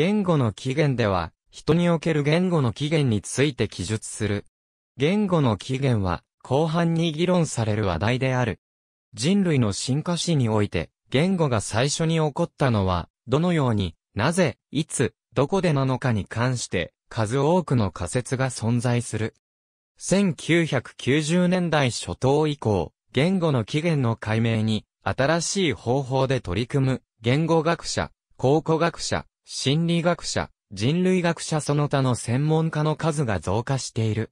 言語の起源では、人における言語の起源について記述する。言語の起源は、後半に議論される話題である。人類の進化史において、言語が最初に起こったのは、どのように、なぜ、いつ、どこでなのかに関して、数多くの仮説が存在する。1990年代初頭以降、言語の起源の解明に、新しい方法で取り組む、言語学者、考古学者、心理学者、人類学者その他の専門家の数が増加している。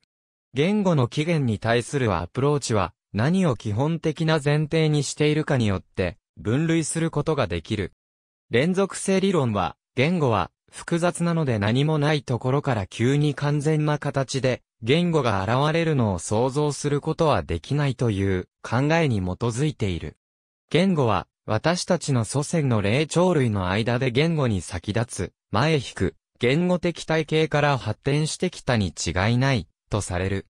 言語の起源に対するアプローチは、何を基本的な前提にしているかによって、分類することができる。連続性理論は、言語は、複雑なので何もないところから急に完全な形で、言語が現れるのを想像することはできないという考えに基づいている。言語は私たちの祖先の霊長類の間で言語に先立つ、前引く、言語的体系から発展してきたに違いない、とされる。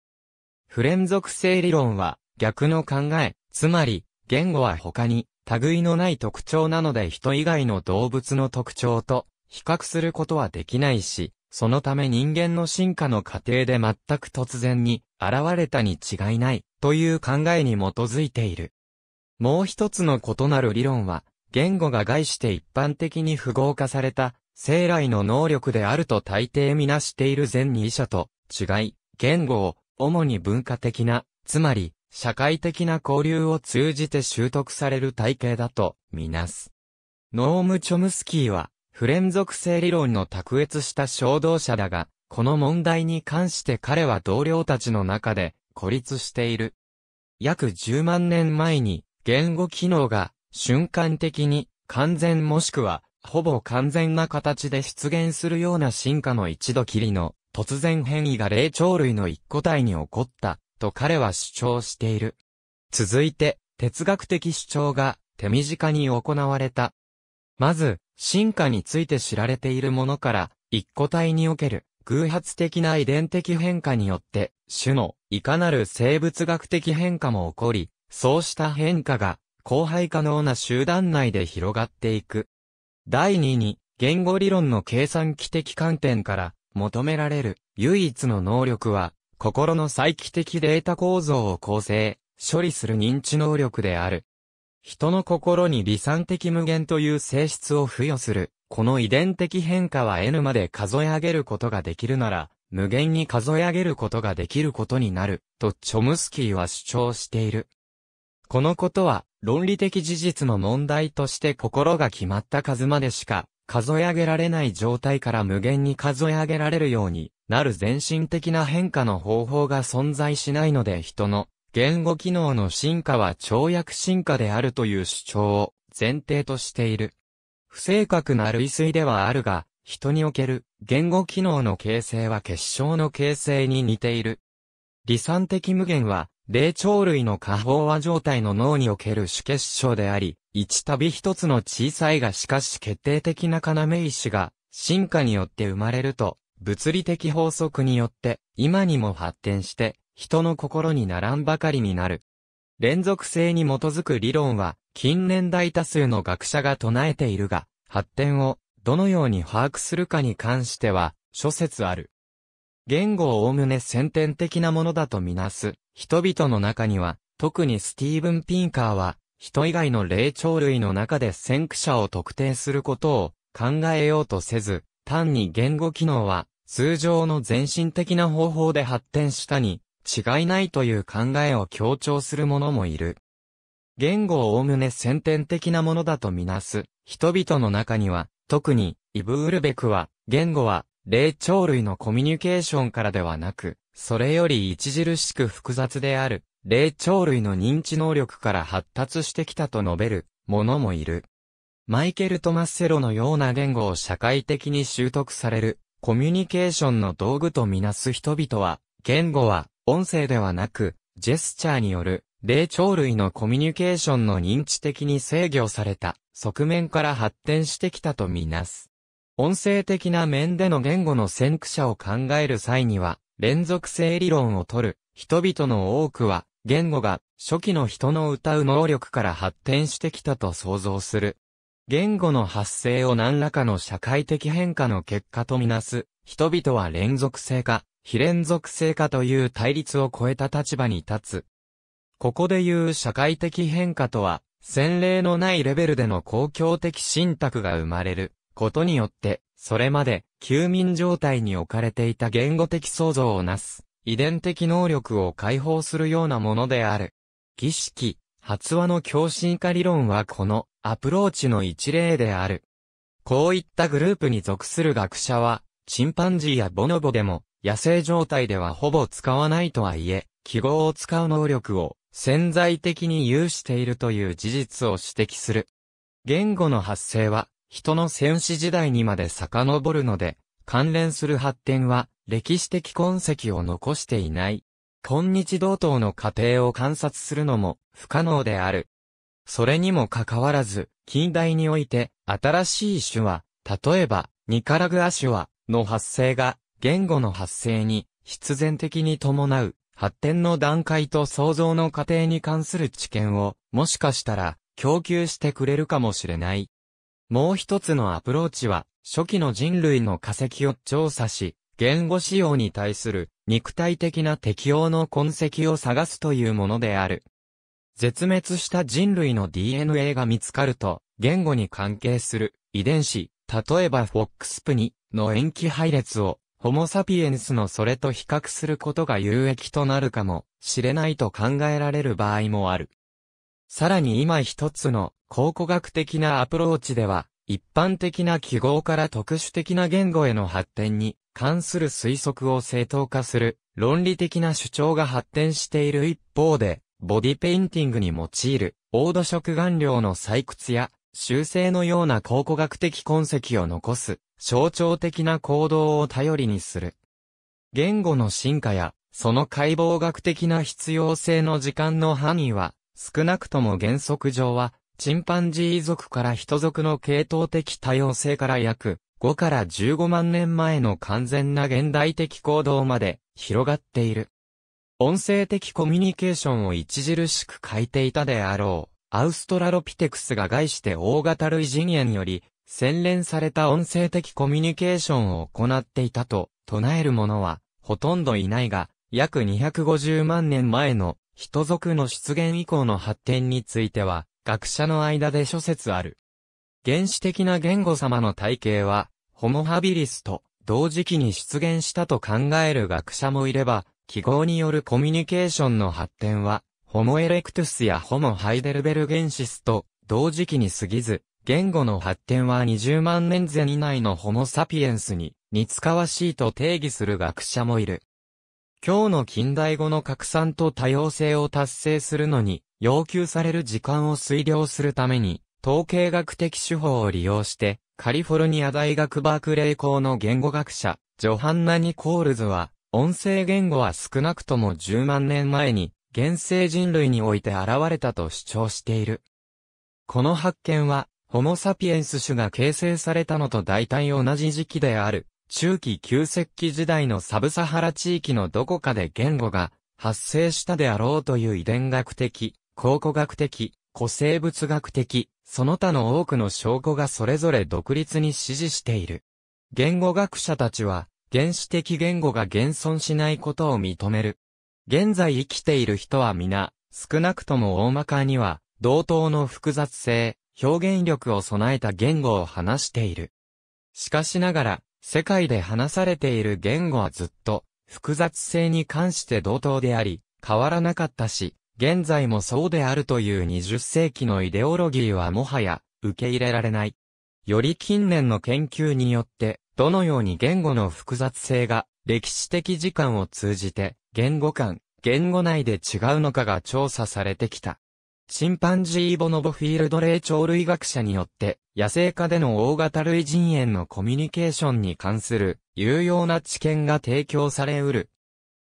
不連続性理論は、逆の考え、つまり、言語は他に、類のない特徴なので人以外の動物の特徴と、比較することはできないし、そのため人間の進化の過程で全く突然に現れたに違いないという考えに基づいている。もう一つの異なる理論は、言語が概して一般的に符号化された、生来の能力であると大抵みなしている前二者と違い、言語を、主に文化的な、つまり、社会的な交流を通じて習得される体系だと、みなす。ノーム・チョムスキーは、不連続性理論の卓越した衝動者だが、この問題に関して彼は同僚たちの中で孤立している。約10万年前に言語機能が瞬間的に完全もしくはほぼ完全な形で出現するような進化の一度きりの突然変異が霊長類の一個体に起こったと彼は主張している。続いて哲学的主張が手短に行われた。まず、進化について知られているものから、一個体における偶発的な遺伝的変化によって、種のいかなる生物学的変化も起こり、そうした変化が、後輩可能な集団内で広がっていく。第2に、言語理論の計算機的観点から求められる唯一の能力は、心の再帰的データ構造を構成、処理する認知能力である。人の心に理算的無限という性質を付与する。この遺伝的変化は N まで数え上げることができるなら、無限に数え上げることができることになる、とチョムスキーは主張している。このことは、論理的事実の問題として心が決まった数までしか、数え上げられない状態から無限に数え上げられるようになる全身的な変化の方法が存在しないので人の言語機能の進化は跳躍進化であるという主張を前提としている。不正確な類推ではあるが、人における言語機能の形成は結晶の形成に似ている。理算的無限は霊長類の過飽和状態の脳における主結晶であり、一たび一つの小さいがしかし決定的な要石が、進化によって生まれると、物理的法則によって、今にも発展して、人の心にならんばかりになる。連続性に基づく理論は、近年大多数の学者が唱えているが、発展を、どのように把握するかに関しては、諸説ある。言語を概おむね先天的なものだとみなす。人々の中には、特にスティーブン・ピンカーは、人以外の霊長類の中で先駆者を特定することを考えようとせず、単に言語機能は通常の全身的な方法で発展したに違いないという考えを強調する者もいる。言語をおおむね先天的なものだとみなす人々の中には、特にイブ・ウルベクは、言語は霊長類のコミュニケーションからではなく、それより著しく複雑である、霊長類の認知能力から発達してきたと述べる、ものもいる。マイケル・トマッセロのような言語を社会的に習得される、コミュニケーションの道具とみなす人々は、言語は、音声ではなく、ジェスチャーによる、霊長類のコミュニケーションの認知的に制御された、側面から発展してきたとみなす。音声的な面での言語の先駆者を考える際には、連続性理論を取る、人々の多くは、言語が初期の人の歌う能力から発展してきたと想像する。言語の発生を何らかの社会的変化の結果とみなす、人々は連続性か、非連続性かという対立を超えた立場に立つ。ここで言う社会的変化とは、先例のないレベルでの公共的信託が生まれる、ことによって、それまで、休眠状態に置かれていた言語的創造をなす、遺伝的能力を解放するようなものである。儀式、発話の共振化理論はこのアプローチの一例である。こういったグループに属する学者は、チンパンジーやボノボでも、野生状態ではほぼ使わないとはいえ、記号を使う能力を潜在的に有しているという事実を指摘する。言語の発生は、人の戦士時代にまで遡るので、関連する発展は歴史的痕跡を残していない。今日同等の過程を観察するのも不可能である。それにもかかわらず、近代において新しい種は、例えば、ニカラグア種は、の発生が、言語の発生に必然的に伴う発展の段階と創造の過程に関する知見を、もしかしたら供給してくれるかもしれない。もう一つのアプローチは、初期の人類の化石を調査し、言語使用に対する肉体的な適応の痕跡を探すというものである。絶滅した人類の DNA が見つかると、言語に関係する遺伝子、例えばフォックスプニの塩基配列を、ホモサピエンスのそれと比較することが有益となるかもしれないと考えられる場合もある。さらに今一つの考古学的なアプローチでは、一般的な記号から特殊的な言語への発展に関する推測を正当化する論理的な主張が発展している一方で、ボディペインティングに用いる、黄土色顔料の採掘や修正のような考古学的痕跡を残す、象徴的な行動を頼りにする。言語の進化や、その解剖学的な必要性の時間の範囲は、少なくとも原則上は、チンパンジー族から人族の系統的多様性から約5から15万年前の完全な現代的行動まで広がっている。音声的コミュニケーションを著しく欠いていたであろう。アウストラロピテクスが概して大型類人猿より洗練された音声的コミュニケーションを行っていたと唱える者はほとんどいないが、約250万年前の人族の出現以降の発展については、学者の間で諸説ある。原始的な言語様の体系は、ホモハビリスと同時期に出現したと考える学者もいれば、記号によるコミュニケーションの発展は、ホモエレクトゥスやホモハイデルベルゲンシスと同時期に過ぎず、言語の発展は20万年前以内のホモサピエンスに似つかわしいと定義する学者もいる。今日の近代語の拡散と多様性を達成するのに要求される時間を推量するために、統計学的手法を利用して、カリフォルニア大学バークレー校の言語学者、ジョハンナ・ニコールズは、音声言語は少なくとも10万年前に、現世人類において現れたと主張している。この発見は、ホモ・サピエンス種が形成されたのと大体同じ時期である、中期旧石器時代のサブサハラ地域のどこかで言語が発生したであろうという遺伝学的考古学的、古生物学的、その他の多くの証拠がそれぞれ独立に支持している。言語学者たちは、原始的言語が現存しないことを認める。現在生きている人は皆、少なくとも大まかには、同等の複雑性、表現力を備えた言語を話している。しかしながら、世界で話されている言語はずっと、複雑性に関して同等であり、変わらなかったし、現在もそうであるという20世紀のイデオロギーはもはや受け入れられない。より近年の研究によって、どのように言語の複雑性が歴史的時間を通じて言語間、言語内で違うのかが調査されてきた。チンパンジーボノボフィールド霊長類学者によって野生化での大型類人猿のコミュニケーションに関する有用な知見が提供されうる。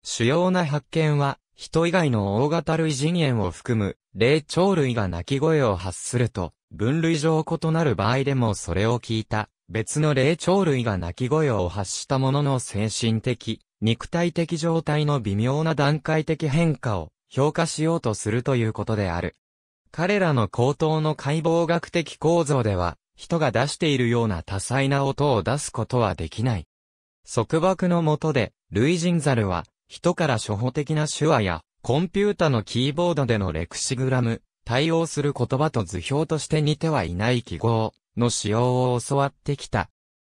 主要な発見は人以外の大型類人猿を含む、霊長類が鳴き声を発すると、分類上異なる場合でもそれを聞いた、別の霊長類が鳴き声を発したものの精神的、肉体的状態の微妙な段階的変化を評価しようとするということである。彼らの口頭の解剖学的構造では、人が出しているような多彩な音を出すことはできない。束縛のもとで、類人猿は、人から初歩的な手話や、コンピュータのキーボードでのレクシグラム、対応する言葉と図表として似てはいない記号の使用を教わってきた。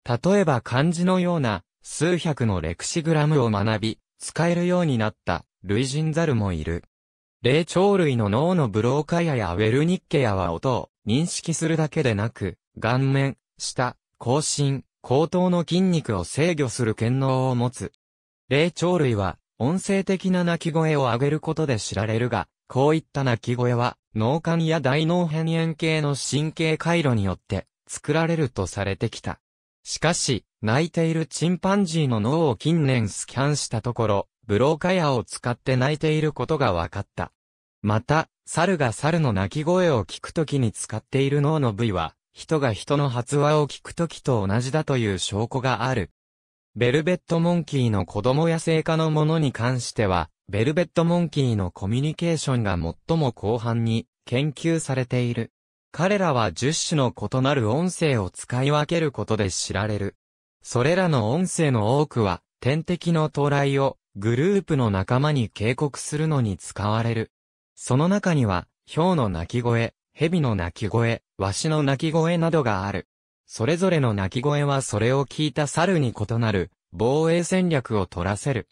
例えば漢字のような数百のレクシグラムを学び、使えるようになった類人猿もいる。霊長類の脳のブローカヤやウェルニッケヤは音を認識するだけでなく、顔面、下、後進、後頭の筋肉を制御する権能を持つ。霊長類は音声的な鳴き声を上げることで知られるが、こういった鳴き声は、脳幹や大脳辺縁系の神経回路によって作られるとされてきた。しかし、泣いているチンパンジーの脳を近年スキャンしたところ、ブローカヤを使って泣いていることが分かった。また、猿が猿の鳴き声を聞くときに使っている脳の部位は、人が人の発話を聞くときと同じだという証拠がある。ベルベットモンキーの子供野生化のものに関しては、ベルベットモンキーのコミュニケーションが最も広範に研究されている。彼らは10種の異なる音声を使い分けることで知られる。それらの音声の多くは、天敵の到来をグループの仲間に警告するのに使われる。その中には、ヒョウの鳴き声、蛇の鳴き声、ワシの鳴き声などがある。それぞれの鳴き声はそれを聞いた猿に異なる、防衛戦略を取らせる。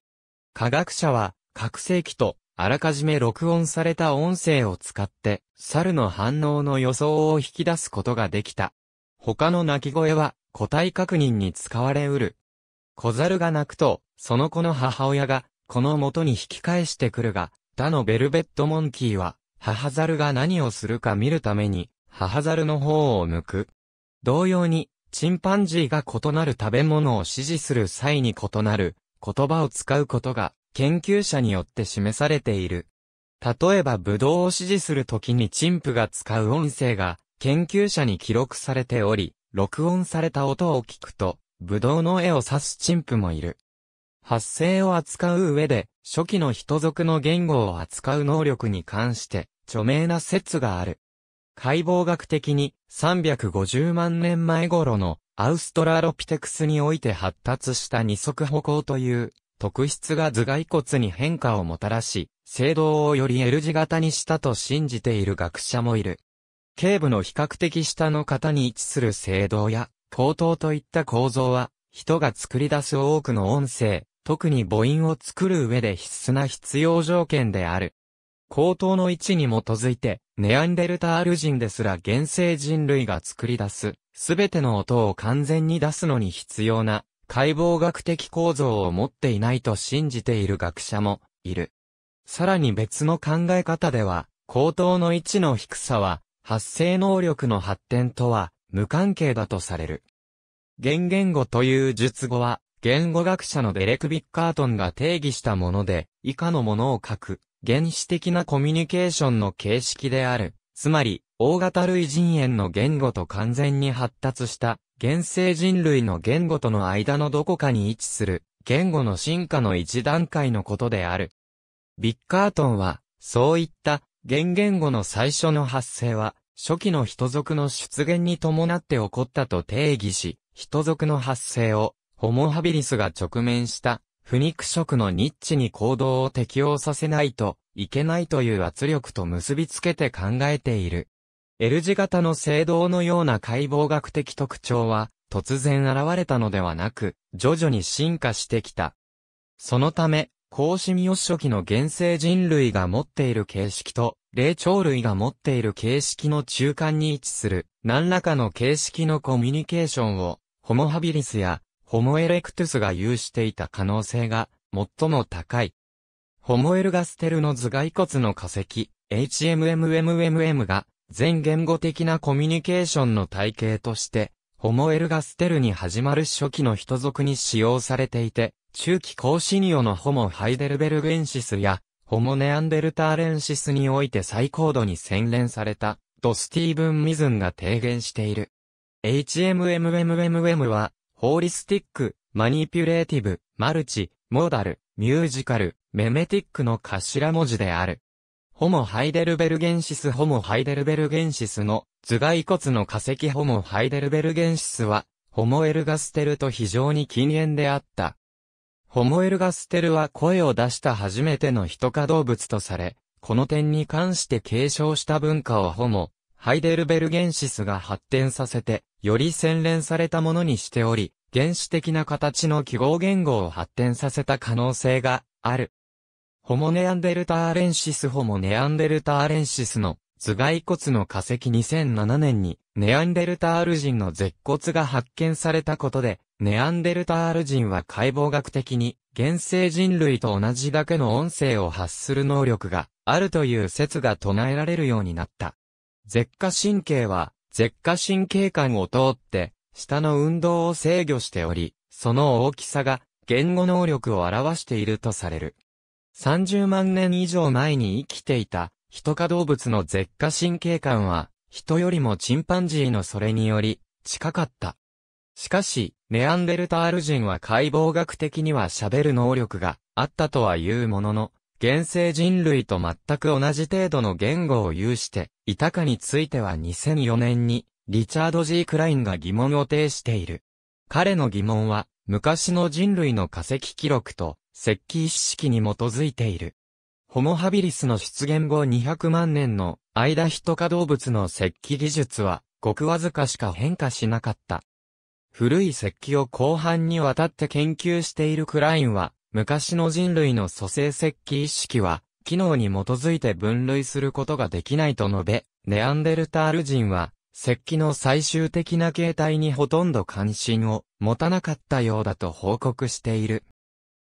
科学者は、拡声器と、あらかじめ録音された音声を使って、猿の反応の予想を引き出すことができた。他の鳴き声は、個体確認に使われうる。小猿が鳴くと、その子の母親が、この元に引き返してくるが、他のベルベットモンキーは、母猿が何をするか見るために、母猿の方を向く。同様に、チンパンジーが異なる食べ物を指示する際に異なる言葉を使うことが研究者によって示されている。例えばブドウを指示するときにチンプが使う音声が研究者に記録されており、録音された音を聞くと、ブドウの絵を指すチンプもいる。発声を扱う上で、初期の人族の言語を扱う能力に関して、著名な説がある。解剖学的に350万年前頃のアウストラロピテクスにおいて発達した二足歩行という特質が頭蓋骨に変化をもたらし、聖堂をより L 字型にしたと信じている学者もいる。頸部の比較的下の方に位置する聖堂や、口頭といった構造は、人が作り出す多くの音声、特に母音を作る上で必須な必要条件である。口頭の位置に基づいて、ネアンデルタール人ですら現世人類が作り出す、すべての音を完全に出すのに必要な、解剖学的構造を持っていないと信じている学者も、いる。さらに別の考え方では、口頭の位置の低さは、発声能力の発展とは、無関係だとされる。言言語という術語は、言語学者のデレク・ビッカートンが定義したもので、以下のものを書く。原始的なコミュニケーションの形式である。つまり、大型類人猿の言語と完全に発達した、現生人類の言語との間のどこかに位置する、言語の進化の一段階のことである。ビッカートンは、そういった、原言語の最初の発生は、初期の人族の出現に伴って起こったと定義し、人族の発生を、ホモハビリスが直面した不肉食のニッチに行動を適応させないといけないという圧力と結びつけて考えている。L 字型の制堂のような解剖学的特徴は、突然現れたのではなく、徐々に進化してきた。そのため、孔子三好初期の原生人類が持っている形式と、霊長類が持っている形式の中間に位置する、何らかの形式のコミュニケーションを、ホモハビリスやホモエレクトゥスが有していた可能性が最も高い。ホモエルガステルの頭蓋骨の化石、HMMMMM が全言語的なコミュニケーションの体系として、ホモエルガステルに始まる初期の人族に使用されていて、中期高シニオのホモハイデルベルゲンシスや、ホモネアンデルターレンシスにおいて最高度に洗練された、とスティーブン・ミズンが提言している。HMMMMM は、ホーリスティック、マニピュレーティブ、マルチ、モーダル、ミュージカル、メメティックの頭文字である。ホモ・ハイデルベルゲンシスホモ・ハイデルベルゲンシスの頭蓋骨の化石ホモ・ハイデルベルゲンシスは、ホモエルガステルと非常に近縁であった。ホモエルガステルは声を出した初めての人化動物とされ、この点に関して継承した文化をホモ、ハイデルベルゲンシスが発展させて、より洗練されたものにしており、原始的な形の記号言語を発展させた可能性がある。ホモネアンデルターレンシスホモネアンデルターレンシスの頭蓋骨の化石2007年にネアンデルタール人の舌骨が発見されたことで、ネアンデルタール人は解剖学的に現生人類と同じだけの音声を発する能力があるという説が唱えられるようになった。舌下神経は舌下神経管を通って、舌の運動を制御しており、その大きさが言語能力を表しているとされる。30万年以上前に生きていた、人化動物の舌下神経管は、人よりもチンパンジーのそれにより、近かった。しかし、ネアンデルタール人は解剖学的には喋る能力があったとは言うものの、現世人類と全く同じ程度の言語を有して、いたかについては2004年に、リチャード・ G・ クラインが疑問を呈している。彼の疑問は、昔の人類の化石記録と、石器一式に基づいている。ホモ・ハビリスの出現後200万年の間人化動物の石器技術は、ごくわずかしか変化しなかった。古い石器を後半にわたって研究しているクラインは、昔の人類の蘇生石器一式は、機能に基づいて分類することができないと述べ、ネアンデルタール人は、石器の最終的な形態にほとんど関心を持たなかったようだと報告している。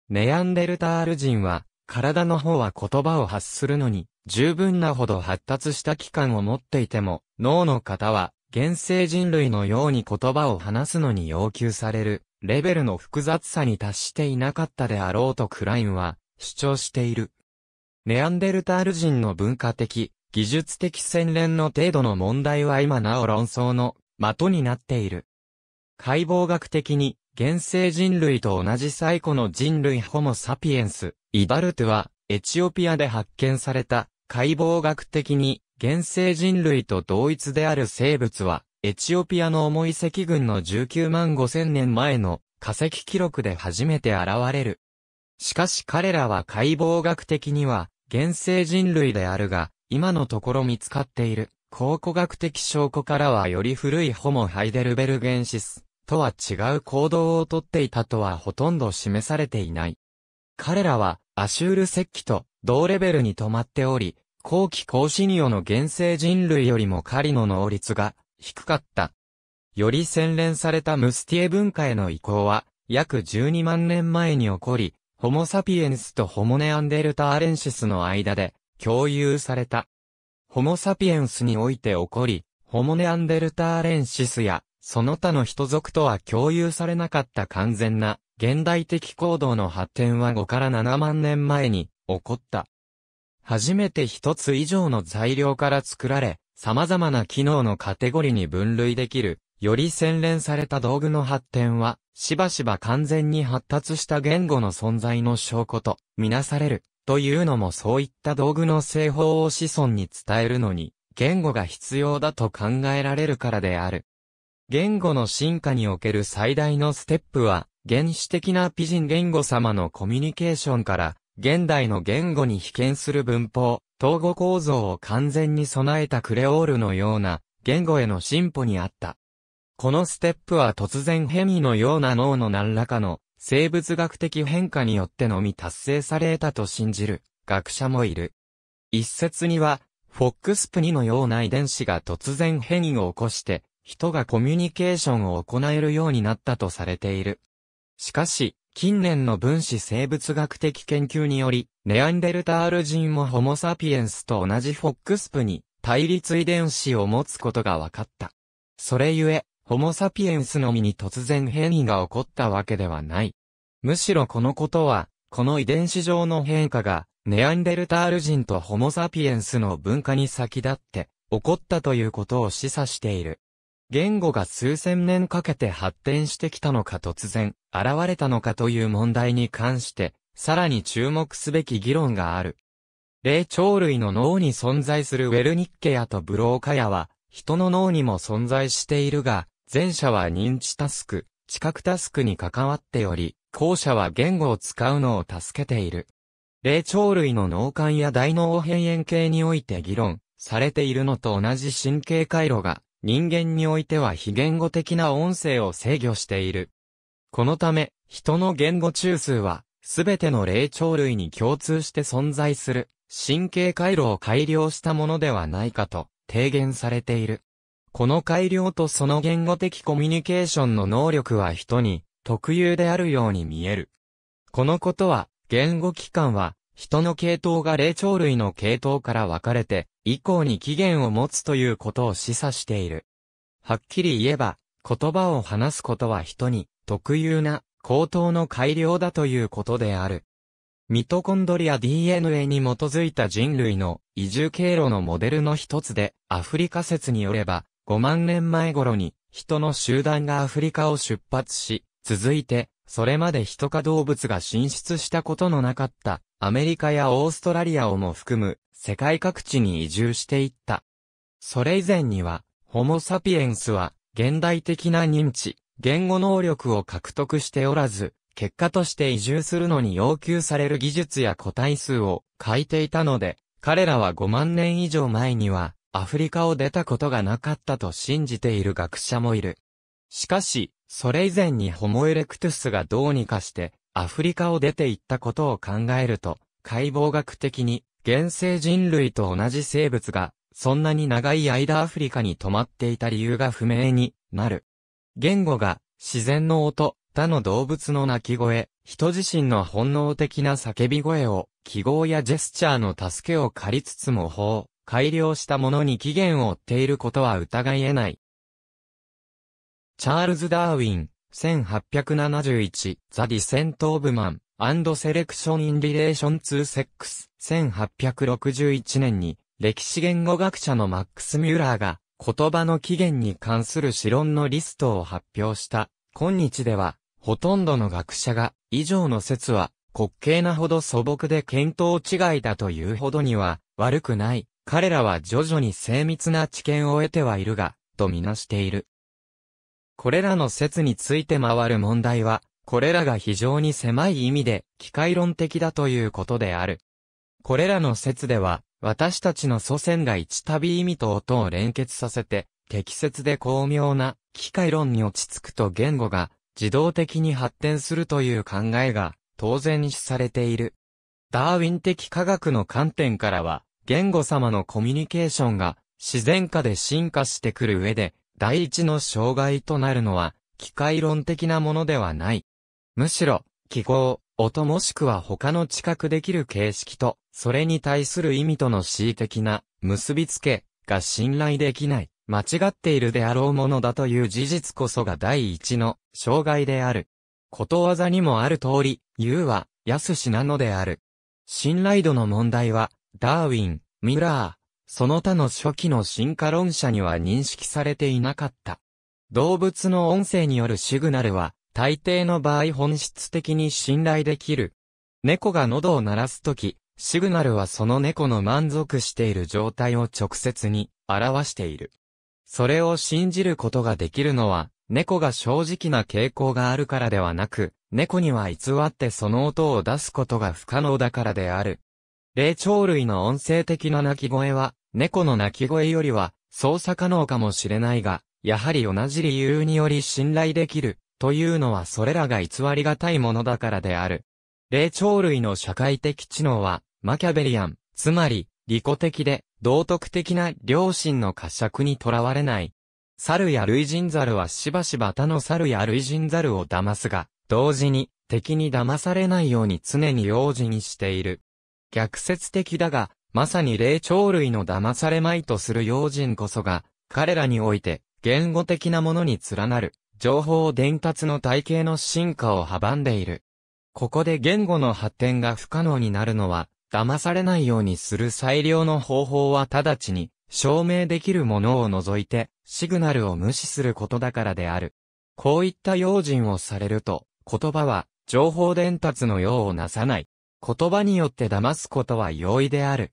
ネアンデルタール人は、体の方は言葉を発するのに、十分なほど発達した器官を持っていても、脳の方は、現世人類のように言葉を話すのに要求される、レベルの複雑さに達していなかったであろうとクラインは、主張している。ネアンデルタール人の文化的、技術的洗練の程度の問題は今なお論争の的になっている。解剖学的に、現生人類と同じ最古の人類ホモ・サピエンス、イバルトゥは、エチオピアで発見された、解剖学的に、現生人類と同一である生物は、エチオピアの重い石群の19万5千年前の化石記録で初めて現れる。しかし彼らは解剖学的には、現生人類であるが、今のところ見つかっている、考古学的証拠からはより古いホモ・ハイデルベルゲンシスとは違う行動をとっていたとはほとんど示されていない。彼らは、アシュール石器と同レベルに止まっており、後期ーシニオの現生人類よりも狩りの能率が低かった。より洗練されたムスティエ文化への移行は、約12万年前に起こり、ホモサピエンスとホモネアンデルターレンシスの間で共有された。ホモサピエンスにおいて起こり、ホモネアンデルターレンシスやその他の人族とは共有されなかった完全な現代的行動の発展は5から7万年前に起こった。初めて一つ以上の材料から作られ、様々な機能のカテゴリに分類できる、より洗練された道具の発展は、しばしば完全に発達した言語の存在の証拠と、みなされる、というのもそういった道具の製法を子孫に伝えるのに、言語が必要だと考えられるからである。言語の進化における最大のステップは、原始的なピジン言語様のコミュニケーションから、現代の言語に被験する文法、統合構造を完全に備えたクレオールのような、言語への進歩にあった。このステップは突然変異のような脳の何らかの生物学的変化によってのみ達成されたと信じる学者もいる。一説には、フォックスプニのような遺伝子が突然変異を起こして、人がコミュニケーションを行えるようになったとされている。しかし、近年の分子生物学的研究により、ネアンデルタール人もホモサピエンスと同じフォックスプに対立遺伝子を持つことが分かった。それゆえ、ホモサピエンスのみに突然変異が起こったわけではない。むしろこのことは、この遺伝子上の変化が、ネアンデルタール人とホモサピエンスの文化に先立って、起こったということを示唆している。言語が数千年かけて発展してきたのか突然、現れたのかという問題に関して、さらに注目すべき議論がある。霊長類の脳に存在するウェルニッケアとブローカヤは、人の脳にも存在しているが、前者は認知タスク、知覚タスクに関わっており、後者は言語を使うのを助けている。霊長類の脳幹や大脳辺縁系において議論されているのと同じ神経回路が人間においては非言語的な音声を制御している。このため、人の言語中枢は、すべての霊長類に共通して存在する神経回路を改良したものではないかと提言されている。この改良とその言語的コミュニケーションの能力は人に特有であるように見える。このことは、言語機関は、人の系統が霊長類の系統から分かれて、以降に起源を持つということを示唆している。はっきり言えば、言葉を話すことは人に特有な口頭の改良だということである。ミトコンドリア DNA に基づいた人類の移住経路のモデルの一つで、アフリカ説によれば、5万年前頃に、人の集団がアフリカを出発し、続いて、それまで人か動物が進出したことのなかった、アメリカやオーストラリアをも含む、世界各地に移住していった。それ以前には、ホモ・サピエンスは、現代的な認知、言語能力を獲得しておらず、結果として移住するのに要求される技術や個体数を変えていたので、彼らは5万年以上前には、アフリカを出たことがなかったと信じている学者もいる。しかし、それ以前にホモエレクトゥスがどうにかしてアフリカを出て行ったことを考えると、解剖学的に現生人類と同じ生物がそんなに長い間アフリカに泊まっていた理由が不明になる。言語が自然の音、他の動物の鳴き声、人自身の本能的な叫び声を記号やジェスチャーの助けを借りつつ模倣改良したものに起源を追っていることは疑い得ない。チャールズ・ダーウィン、1871、ザ・ディセント・オブマン、アンド・セレクション・イン・リレーション・ツー・セックス、1861年に、歴史言語学者のマックス・ミューラーが、言葉の起源に関する資論のリストを発表した。今日では、ほとんどの学者が、以上の説は、滑稽なほど素朴で見当違いだというほどには、悪くない。彼らは徐々に精密な知見を得てはいるが、とみなしている。これらの説について回る問題は、これらが非常に狭い意味で、機械論的だということである。これらの説では、私たちの祖先が一度意味と音を連結させて、適切で巧妙な機械論に落ち着くと言語が自動的に発展するという考えが当然視されている。ダーウィン的科学の観点からは、言語様のコミュニケーションが自然化で進化してくる上で、第一の障害となるのは、機械論的なものではない。むしろ、記号、音もしくは他の知覚できる形式と、それに対する意味との恣意的な結びつけが信頼できない、間違っているであろうものだという事実こそが第一の障害である。ことわざにもある通り、言うは、やすしなのである。信頼度の問題は、ダーウィン、ミラー、その他の初期の進化論者には認識されていなかった。動物の音声によるシグナルは、大抵の場合本質的に信頼できる。猫が喉を鳴らすとき、シグナルはその猫の満足している状態を直接に表している。それを信じることができるのは、猫が正直な傾向があるからではなく、猫には偽ってその音を出すことが不可能だからである。霊長類の音声的な鳴き声は、猫の鳴き声よりは、操作可能かもしれないが、やはり同じ理由により信頼できる、というのはそれらが偽りがたいものだからである。霊長類の社会的知能は、マキャベリアン、つまり、利己的で、道徳的な良心の呵責にとらわれない。猿や類人猿はしばしば他の猿や類人猿を騙すが、同時に敵に騙されないように常に用心している。逆説的だが、まさに霊長類の騙されまいとする用心こそが、彼らにおいて、言語的なものに連なる、情報伝達の体系の進化を阻んでいる。ここで言語の発展が不可能になるのは、騙されないようにする最良の方法は直ちに、証明できるものを除いて、シグナルを無視することだからである。こういった用心をされると、言葉は、情報伝達の用をなさない。言葉によって騙すことは容易である。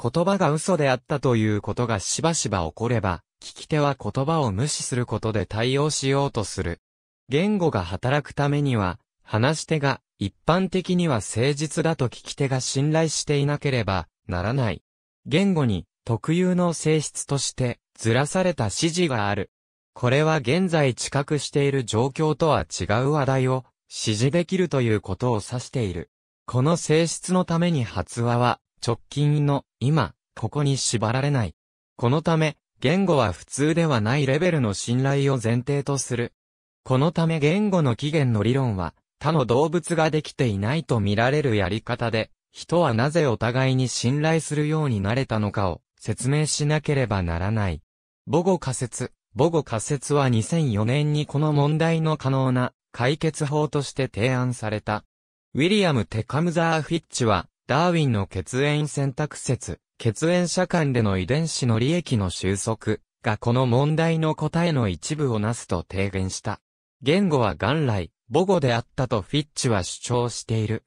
言葉が嘘であったということがしばしば起これば、聞き手は言葉を無視することで対応しようとする。言語が働くためには、話し手が一般的には誠実だと聞き手が信頼していなければならない。言語に特有の性質としてずらされた指示がある。これは現在知覚している状況とは違う話題を指示できるということを指している。この性質のために発話は直近の今、ここに縛られない。このため、言語は普通ではないレベルの信頼を前提とする。このため言語の起源の理論は、他の動物ができていないと見られるやり方で、人はなぜお互いに信頼するようになれたのかを説明しなければならない。母語仮説。母語仮説は2004年にこの問題の可能な解決法として提案された。ウィリアム・テカムザー・フィッチは、ダーウィンの血縁選択説、血縁者間での遺伝子の利益の収束がこの問題の答えの一部をなすと提言した。言語は元来、母語であったとフィッチは主張している。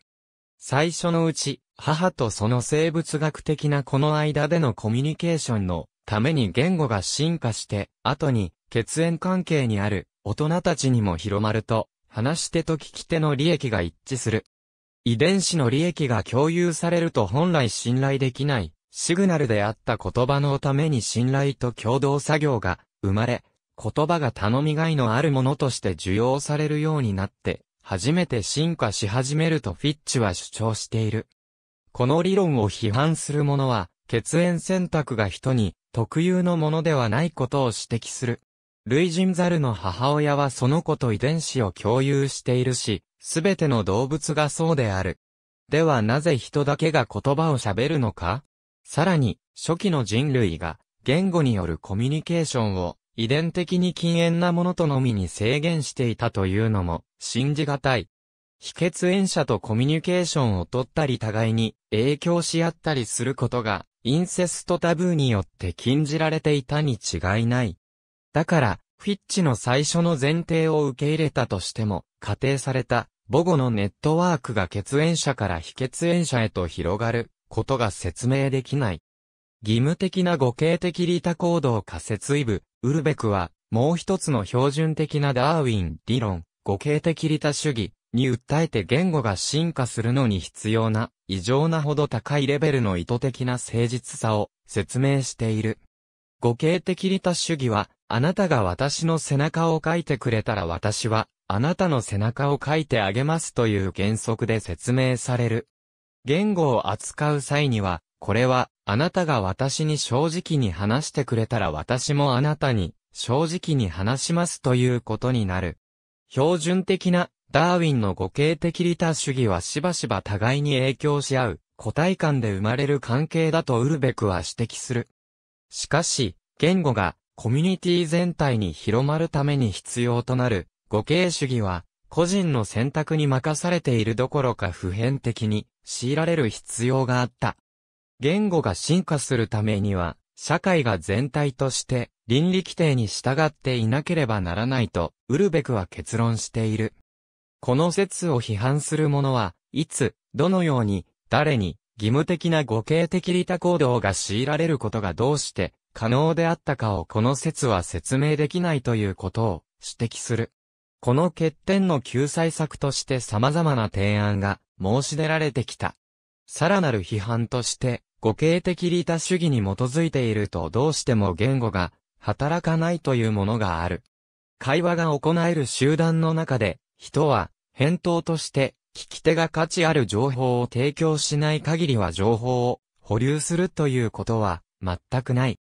最初のうち、母とその生物学的なこの間でのコミュニケーションのために言語が進化して、後に血縁関係にある大人たちにも広まると、話し手と聞き手の利益が一致する。遺伝子の利益が共有されると本来信頼できない、シグナルであった言葉のために信頼と共同作業が生まれ、言葉が頼みがいのあるものとして受容されるようになって、初めて進化し始めるとフィッチは主張している。この理論を批判する者は、血縁選択が人に特有のものではないことを指摘する。類人猿の母親はその子と遺伝子を共有しているし、すべての動物がそうである。ではなぜ人だけが言葉を喋るのかさらに、初期の人類が、言語によるコミュニケーションを、遺伝的に禁煙なものとのみに制限していたというのも、信じがたい。非血縁者とコミュニケーションを取ったり互いに影響し合ったりすることが、インセストタブーによって禁じられていたに違いない。だから、フィッチの最初の前提を受け入れたとしても、仮定された母語のネットワークが血縁者から非血縁者へと広がることが説明できない。義務的な語形的利他行動仮説イブ、ウルベクは、もう一つの標準的なダーウィン理論、語形的利他主義に訴えて言語が進化するのに必要な異常なほど高いレベルの意図的な誠実さを説明している。語形的利他主義は、あなたが私の背中を書いてくれたら私はあなたの背中を書いてあげますという原則で説明される。言語を扱う際には、これは、あなたが私に正直に話してくれたら私もあなたに正直に話しますということになる。標準的なダーウィンの語形的利他主義はしばしば互いに影響し合う、個体間で生まれる関係だとウルベクは指摘する。しかし、言語がコミュニティ全体に広まるために必要となる互形主義は、個人の選択に任されているどころか普遍的に強いられる必要があった。言語が進化するためには、社会が全体として倫理規定に従っていなければならないと、ウルベクは結論している。この説を批判する者は、いつ、どのように、誰に、義務的な語形的利他行動が強いられることがどうして可能であったかをこの説は説明できないということを指摘する。この欠点の救済策として様々な提案が申し出られてきた。さらなる批判として、語形的利他主義に基づいているとどうしても言語が働かないというものがある。会話が行える集団の中で、人は返答として聞き手が価値ある情報を提供しない限りは情報を保留するということは全くない。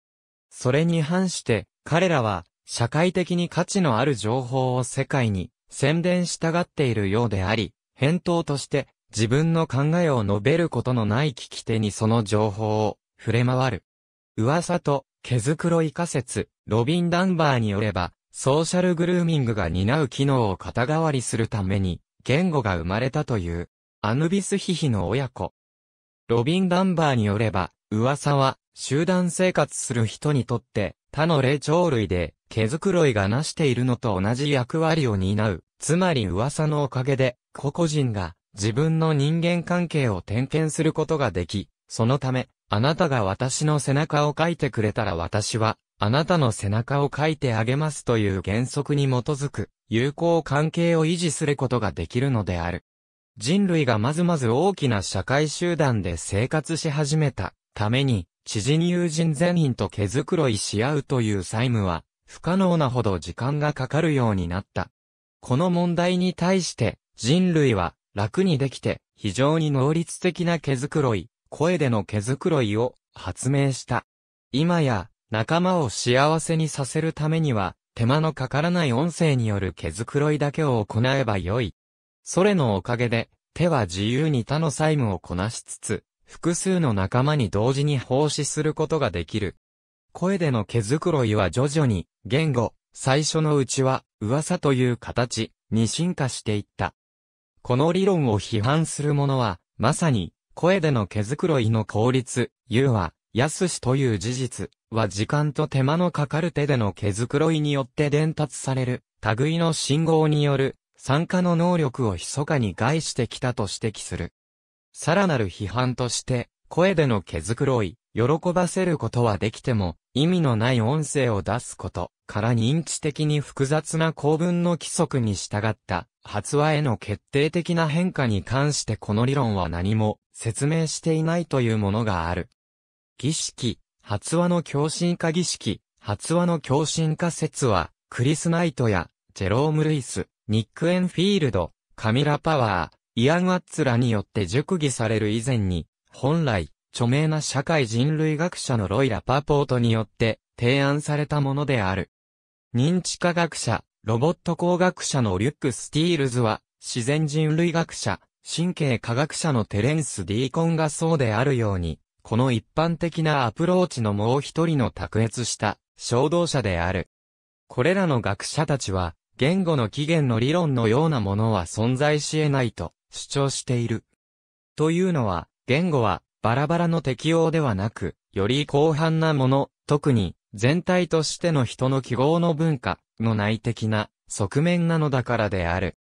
それに反して彼らは社会的に価値のある情報を世界に宣伝したがっているようであり、返答として自分の考えを述べることのない聞き手にその情報を触れ回る。噂と、毛づくろい仮説、ロビン・ダンバーによれば、ソーシャルグルーミングが担う機能を肩代わりするために、言語が生まれたという、アヌビスヒヒの親子。ロビン・ダンバーによれば、噂は、集団生活する人にとって、他の霊長類で、毛づくろいがなしているのと同じ役割を担う。つまり噂のおかげで、個々人が自分の人間関係を点検することができ、そのため、あなたが私の背中を書いてくれたら私は、あなたの背中を書いてあげますという原則に基づく、友好関係を維持することができるのである。人類がまずまず大きな社会集団で生活し始めたために、知人友人全員と毛繕いし合うという債務は、不可能なほど時間がかかるようになった。この問題に対して人類は楽にできて非常に能率的な毛繕い、声での毛繕いを発明した。今や仲間を幸せにさせるためには手間のかからない音声による毛繕いだけを行えばよい。それのおかげで手は自由に他の債務をこなしつつ複数の仲間に同時に奉仕することができる。声での毛づくろいは徐々に、言語、最初のうちは、噂という形、に進化していった。この理論を批判する者は、まさに、声での毛づくろいの効率、言うは、安しという事実は時間と手間のかかる手での毛づくろいによって伝達される、類の信号による、参加の能力を密かに害してきたと指摘する。さらなる批判として、声での毛づくろい、喜ばせることはできても、意味のない音声を出すこと、から認知的に複雑な構文の規則に従った、発話への決定的な変化に関してこの理論は何も説明していないというものがある。儀式、発話の共振化儀式、発話の共振化説は、クリス・ナイトや、ジェローム・ルイス、ニック・エンフィールド、カミラ・パワー、イアン・ワッツらによって熟議される以前に、本来、著名な社会人類学者のロイ・ラパポートによって提案されたものである。認知科学者、ロボット工学者のリュック・スティールズは、自然人類学者、神経科学者のテレンス・ディーコンがそうであるように、この一般的なアプローチのもう一人の卓越した衝動者である。これらの学者たちは、言語の起源の理論のようなものは存在し得ないと主張している。というのは、言語はバラバラの適用ではなく、より広範なもの、特に全体としての人の記号の文化の内的な側面なのだからである。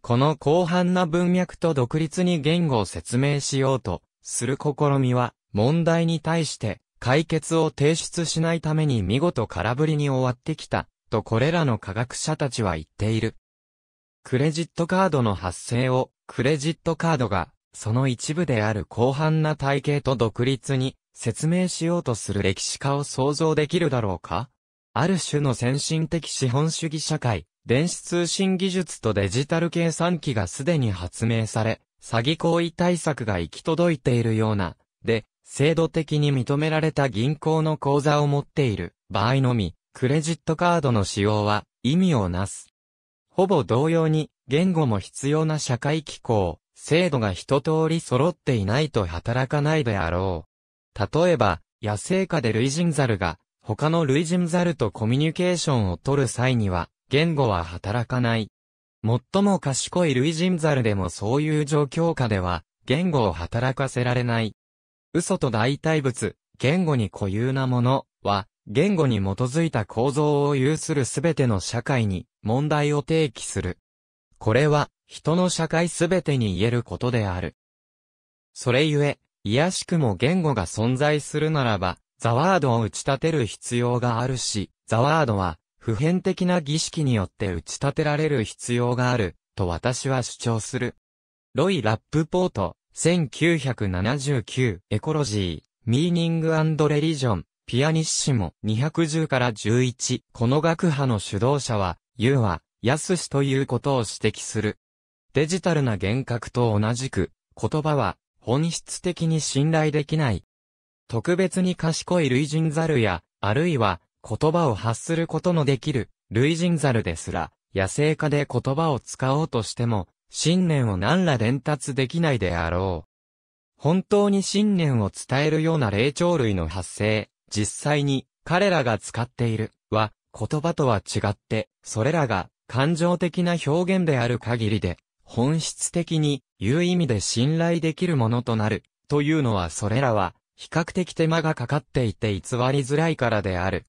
この広範な文脈と独立に言語を説明しようとする試みは、問題に対して解決を提出しないために見事空振りに終わってきた、とこれらの科学者たちは言っている。クレジットカードの発生を、クレジットカードが、その一部である広範な体系と独立に説明しようとする歴史家を想像できるだろうかある種の先進的資本主義社会、電子通信技術とデジタル計算機がすでに発明され、詐欺行為対策が行き届いているような、で、制度的に認められた銀行の口座を持っている場合のみ、クレジットカードの使用は意味をなす。ほぼ同様に、言語も必要な社会機構、制度が一通り揃っていないと働かないであろう。例えば、野生下で類人猿が、他の類人猿とコミュニケーションを取る際には、言語は働かない。最も賢い類人猿でもそういう状況下では、言語を働かせられない。嘘と代替物、言語に固有なものは、言語に基づいた構造を有するすべての社会に問題を提起する。これは人の社会すべてに言えることである。それゆえ、いやしくも言語が存在するならば、ザワードを打ち立てる必要があるし、ザワードは普遍的な儀式によって打ち立てられる必要がある、と私は主張する。ロイ・ラップポート、1979エコロジー、ミーニングレリジョン、ピアニッシモ210から11。この学派の主導者は、ユーは、ヤスシということを指摘する。デジタルな幻覚と同じく、言葉は、本質的に信頼できない。特別に賢い類人猿や、あるいは、言葉を発することのできる、類人猿ですら、野生化で言葉を使おうとしても、信念を何ら伝達できないであろう。本当に信念を伝えるような霊長類の発生、実際に彼らが使っているは言葉とは違って、それらが感情的な表現である限りで、本質的に言う意味で信頼できるものとなるというのはそれらは比較的手間がかかっていて偽りづらいからである。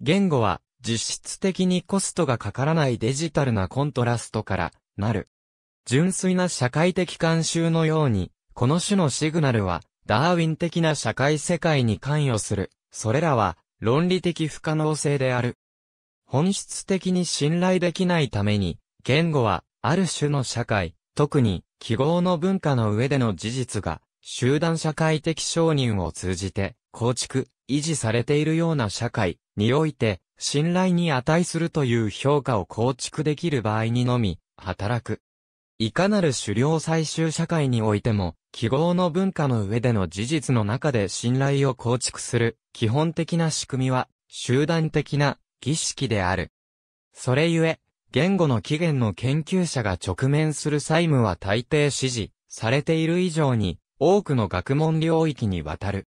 言語は実質的にコストがかからないデジタルなコントラストからなる。純粋な社会的慣習のように、この種のシグナルはダーウィン的な社会世界に関与するそれらは論理的不可能性である。本質的に信頼できないために、言語はある種の社会、特に記号の文化の上での事実が集団社会的承認を通じて構築、維持されているような社会において信頼に値するという評価を構築できる場合にのみ働く。いかなる狩猟採集社会においても、記号の文化の上での事実の中で信頼を構築する基本的な仕組みは集団的な儀式である。それゆえ、言語の起源の研究者が直面する債務は大抵支持されている以上に多くの学問領域にわたる。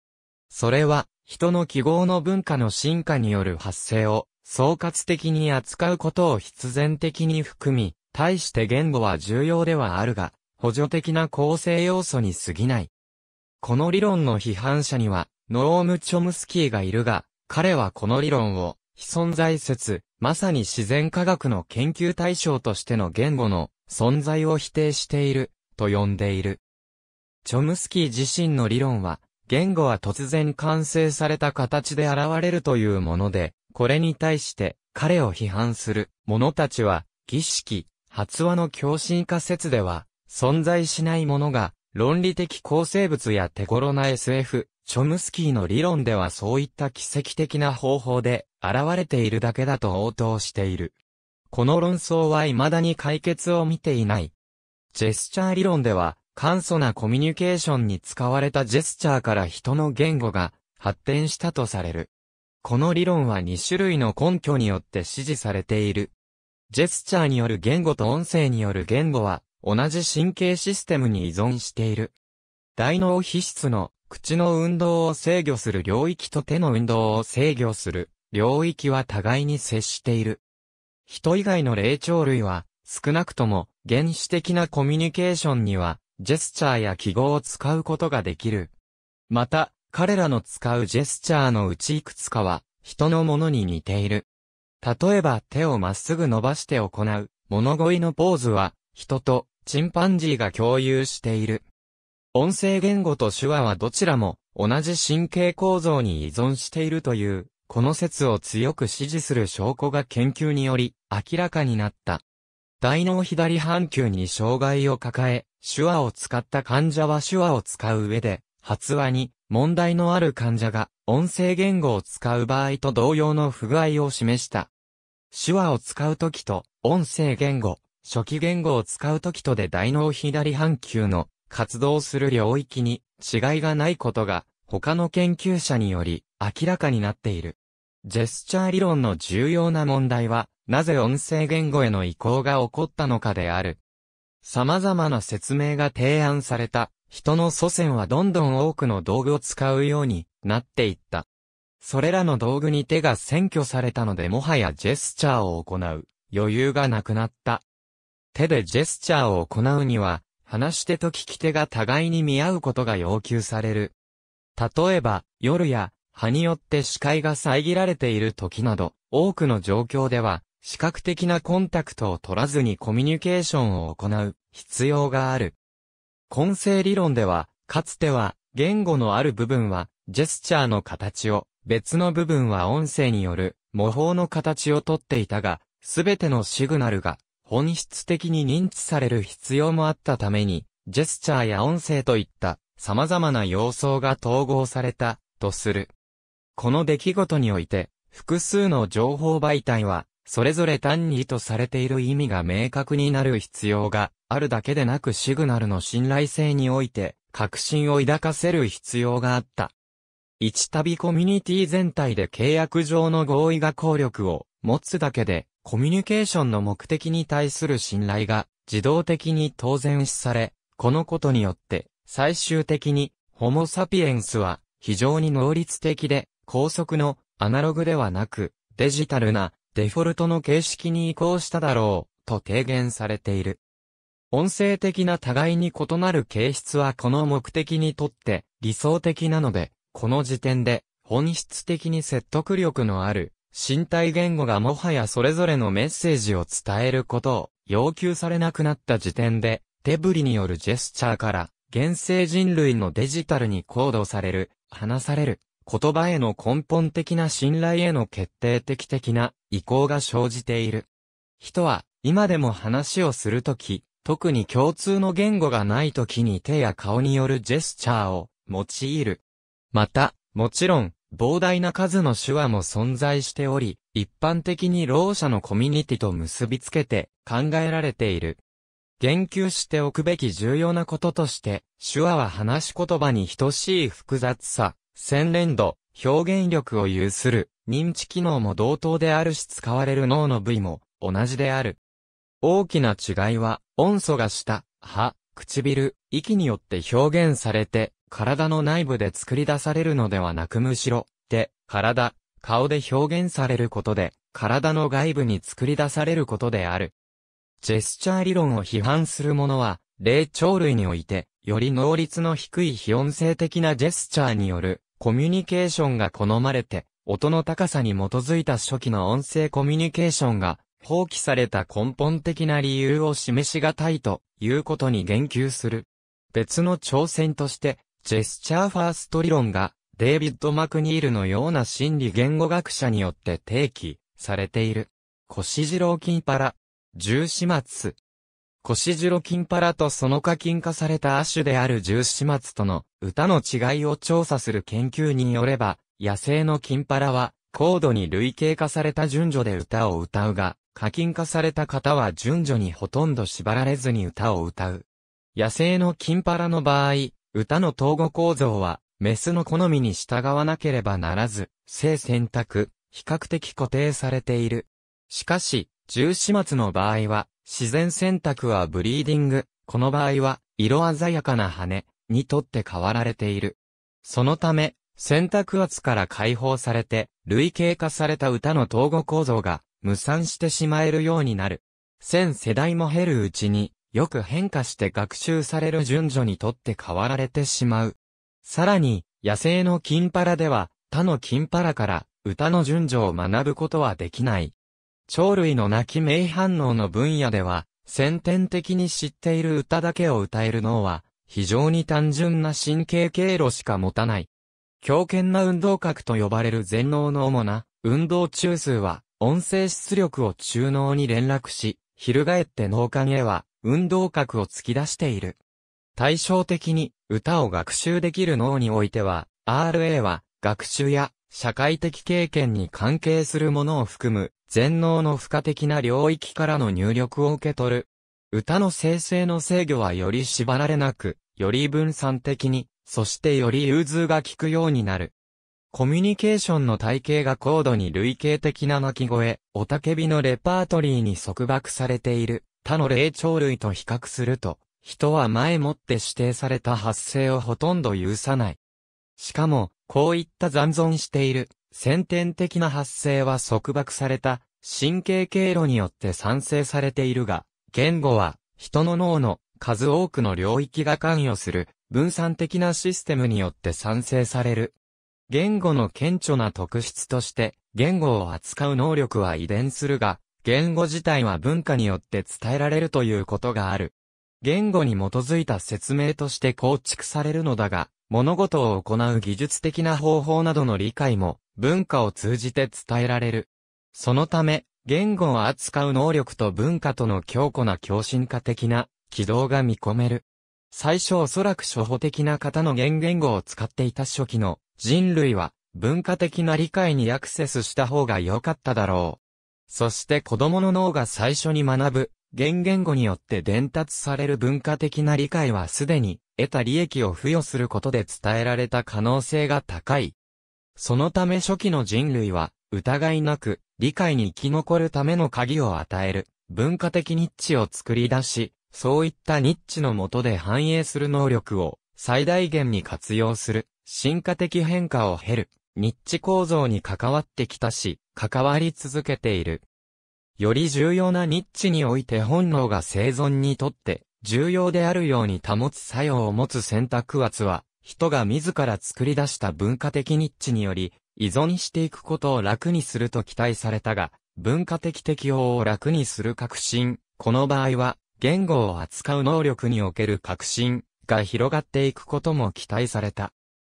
それは人の記号の文化の進化による発生を総括的に扱うことを必然的に含み、対して言語は重要ではあるが、補助的な構成要素に過ぎない。この理論の批判者には、ノーム・チョムスキーがいるが、彼はこの理論を、非存在説、まさに自然科学の研究対象としての言語の存在を否定している、と呼んでいる。チョムスキー自身の理論は、言語は突然完成された形で現れるというもので、これに対して彼を批判する者たちは、儀式、発話の共振化説では、存在しないものが論理的構成物や手頃な SF、チョムスキーの理論ではそういった奇跡的な方法で現れているだけだと応答している。この論争は未だに解決を見ていない。ジェスチャー理論では、簡素なコミュニケーションに使われたジェスチャーから人の言語が発展したとされる。この理論は2種類の根拠によって支持されている。ジェスチャーによる言語と音声による言語は同じ神経システムに依存している。大脳皮質の口の運動を制御する領域と手の運動を制御する領域は互いに接している。人以外の霊長類は少なくとも原始的なコミュニケーションにはジェスチャーや記号を使うことができる。また、彼らの使うジェスチャーのうちいくつかは人のものに似ている。例えば手をまっすぐ伸ばして行う物乞いのポーズは人とチンパンジーが共有している。音声言語と手話はどちらも同じ神経構造に依存しているという、この説を強く支持する証拠が研究により明らかになった。大脳左半球に障害を抱え、手話を使った患者は手話を使う上で、発話に問題のある患者が音声言語を使う場合と同様の不具合を示した。手話を使うときと音声言語、初期言語を使う時とで大脳左半球の活動する領域に違いがないことが他の研究者により明らかになっている。ジェスチャー理論の重要な問題は、なぜ音声言語への移行が起こったのかである。様々な説明が提案された、人の祖先はどんどん多くの道具を使うようになっていった。それらの道具に手が占拠されたのでもはやジェスチャーを行う余裕がなくなった。手でジェスチャーを行うには、話し手と聞き手が互いに見合うことが要求される。例えば、夜や、葉によって視界が遮られている時など、多くの状況では、視覚的なコンタクトを取らずにコミュニケーションを行う必要がある。根性理論では、かつては、言語のある部分は、ジェスチャーの形を、別の部分は音声による模倣の形をとっていたが、すべてのシグナルが本質的に認知される必要もあったために、ジェスチャーや音声といった様々な様相が統合された、とする。この出来事において、複数の情報媒体は、それぞれ単に意図されている意味が明確になる必要があるだけでなくシグナルの信頼性において確信を抱かせる必要があった。一度コミュニティ全体で契約上の合意が効力を持つだけでコミュニケーションの目的に対する信頼が自動的に当然視され、このことによって最終的にホモ・サピエンスは非常に能率的で高速のアナログではなくデジタルなデフォルトの形式に移行しただろうと提言されている。音声的な互いに異なる形質はこの目的にとって理想的なので、この時点で本質的に説得力のある身体言語がもはやそれぞれのメッセージを伝えることを要求されなくなった時点で、手振りによるジェスチャーから、現世人類のデジタルに行動される、話される、言葉への根本的な信頼への決定的的な意向が生じている。人は、今でも話をするとき、特に共通の言語がないときに手や顔によるジェスチャーを用いる。また、もちろん、膨大な数の手話も存在しており、一般的にろう者のコミュニティと結びつけて考えられている。言及しておくべき重要なこととして、手話は話し言葉に等しい複雑さ、洗練度、表現力を有する、認知機能も同等であるし使われる脳の部位も同じである。大きな違いは、音素が下、歯、唇、息によって表現されて、体の内部で作り出されるのではなくむしろ、手、体、顔で表現されることで、体の外部に作り出されることである。ジェスチャー理論を批判する者は、霊長類において、より能率の低い非音声的なジェスチャーによるコミュニケーションが好まれて、音の高さに基づいた初期の音声コミュニケーションが放棄された根本的な理由を示しがたいということに言及する。別の挑戦として、ジェスチャーファースト理論が、デイビッド・マクニールのような心理言語学者によって提起されている。コシジロキンパラ、十始末。コシジロキンパラとその課金化された亜種である十始末との歌の違いを調査する研究によれば、野生のキンパラは高度に類型化された順序で歌を歌うが、課金化された方は順序にほとんど縛られずに歌を歌う。野生のキンパラの場合、歌の統合構造は、メスの好みに従わなければならず、性選択、比較的固定されている。しかし、重始末の場合は、自然選択はブリーディング、この場合は、色鮮やかな羽、にとって変わられている。そのため、選択圧から解放されて、類型化された歌の統合構造が、無産してしまえるようになる。千世代も減るうちに、よく変化して学習される順序にとって変わられてしまう。さらに、野生の金パラでは、他の金パラから歌の順序を学ぶことはできない。鳥類の鳴き名反応の分野では、先天的に知っている歌だけを歌える脳は、非常に単純な神経経路しか持たない。強健な運動核と呼ばれる全脳の主な運動中枢は、音声出力を中脳に連絡し、翻って脳幹へは運動核を突き出している。対照的に、歌を学習できる脳においては、RA は、学習や、社会的経験に関係するものを含む、全能の負荷的な領域からの入力を受け取る。歌の生成の制御はより縛られなく、より分散的に、そしてより融通が効くようになる。コミュニケーションの体系が高度に類型的な鳴き声、おたけびのレパートリーに束縛されている。他の霊長類と比較すると、人は前もって指定された発生をほとんど許さない。しかも、こういった残存している、先天的な発生は束縛された、神経経路によって賛成されているが、言語は、人の脳の数多くの領域が関与する、分散的なシステムによって賛成される。言語の顕著な特質として、言語を扱う能力は遺伝するが、言語自体は文化によって伝えられるということがある。言語に基づいた説明として構築されるのだが、物事を行う技術的な方法などの理解も文化を通じて伝えられる。そのため、言語を扱う能力と文化との強固な共振化的な軌道が見込める。最初おそらく初歩的な方の言言語を使っていた初期の人類は文化的な理解にアクセスした方が良かっただろう。そして子供の脳が最初に学ぶ、言言語によって伝達される文化的な理解はすでに得た利益を付与することで伝えられた可能性が高い。そのため初期の人類は疑いなく理解に生き残るための鍵を与える文化的ニッチを作り出し、そういったニッチの下で反映する能力を最大限に活用する進化的変化を経る。ニッチ構造に関わってきたし、関わり続けている。より重要なニッチにおいて本能が生存にとって重要であるように保つ作用を持つ選択圧は、人が自ら作り出した文化的ニッチにより依存していくことを楽にすると期待されたが、文化的適応を楽にする革新、この場合は言語を扱う能力における革新が広がっていくことも期待された。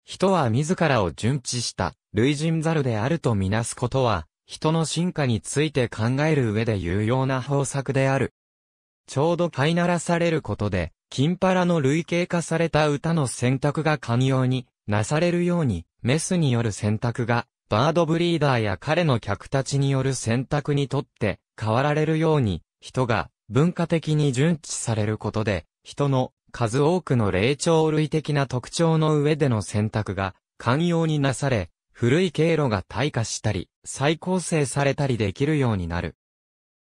人は自らを順知した類人猿であるとみなすことは、人の進化について考える上で有用な方策である。ちょうど飼いならされることで、金パラの類型化された歌の選択が寛容になされるように、メスによる選択が、バードブリーダーや彼の客たちによる選択にとって変わられるように、人が文化的に順知されることで、人の数多くの霊長類的な特徴の上での選択が寛容になされ、古い経路が退化したり、再構成されたりできるようになる。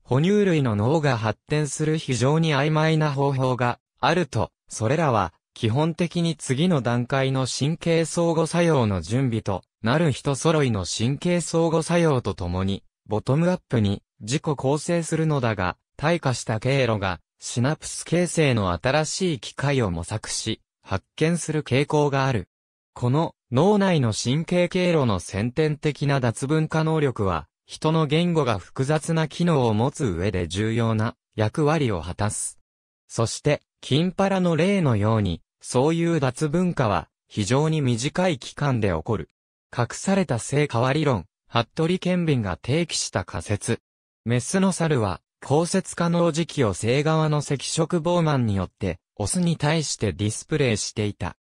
哺乳類の脳が発展する非常に曖昧な方法があると、それらは基本的に次の段階の神経相互作用の準備となる人揃いの神経相互作用とともに、ボトムアップに自己構成するのだが、退化した経路がシナプス形成の新しい機械を模索し、発見する傾向がある。この脳内の神経経路の先天的な脱分化能力は、人の言語が複雑な機能を持つ上で重要な役割を果たす。そして、金パラの例のように、そういう脱文化は非常に短い期間で起こる。隠された性化理論、服部健敏が提起した仮説。メスの猿は降雪可能時期を正側の赤色ボーマンによって、オスに対してディスプレイしていた。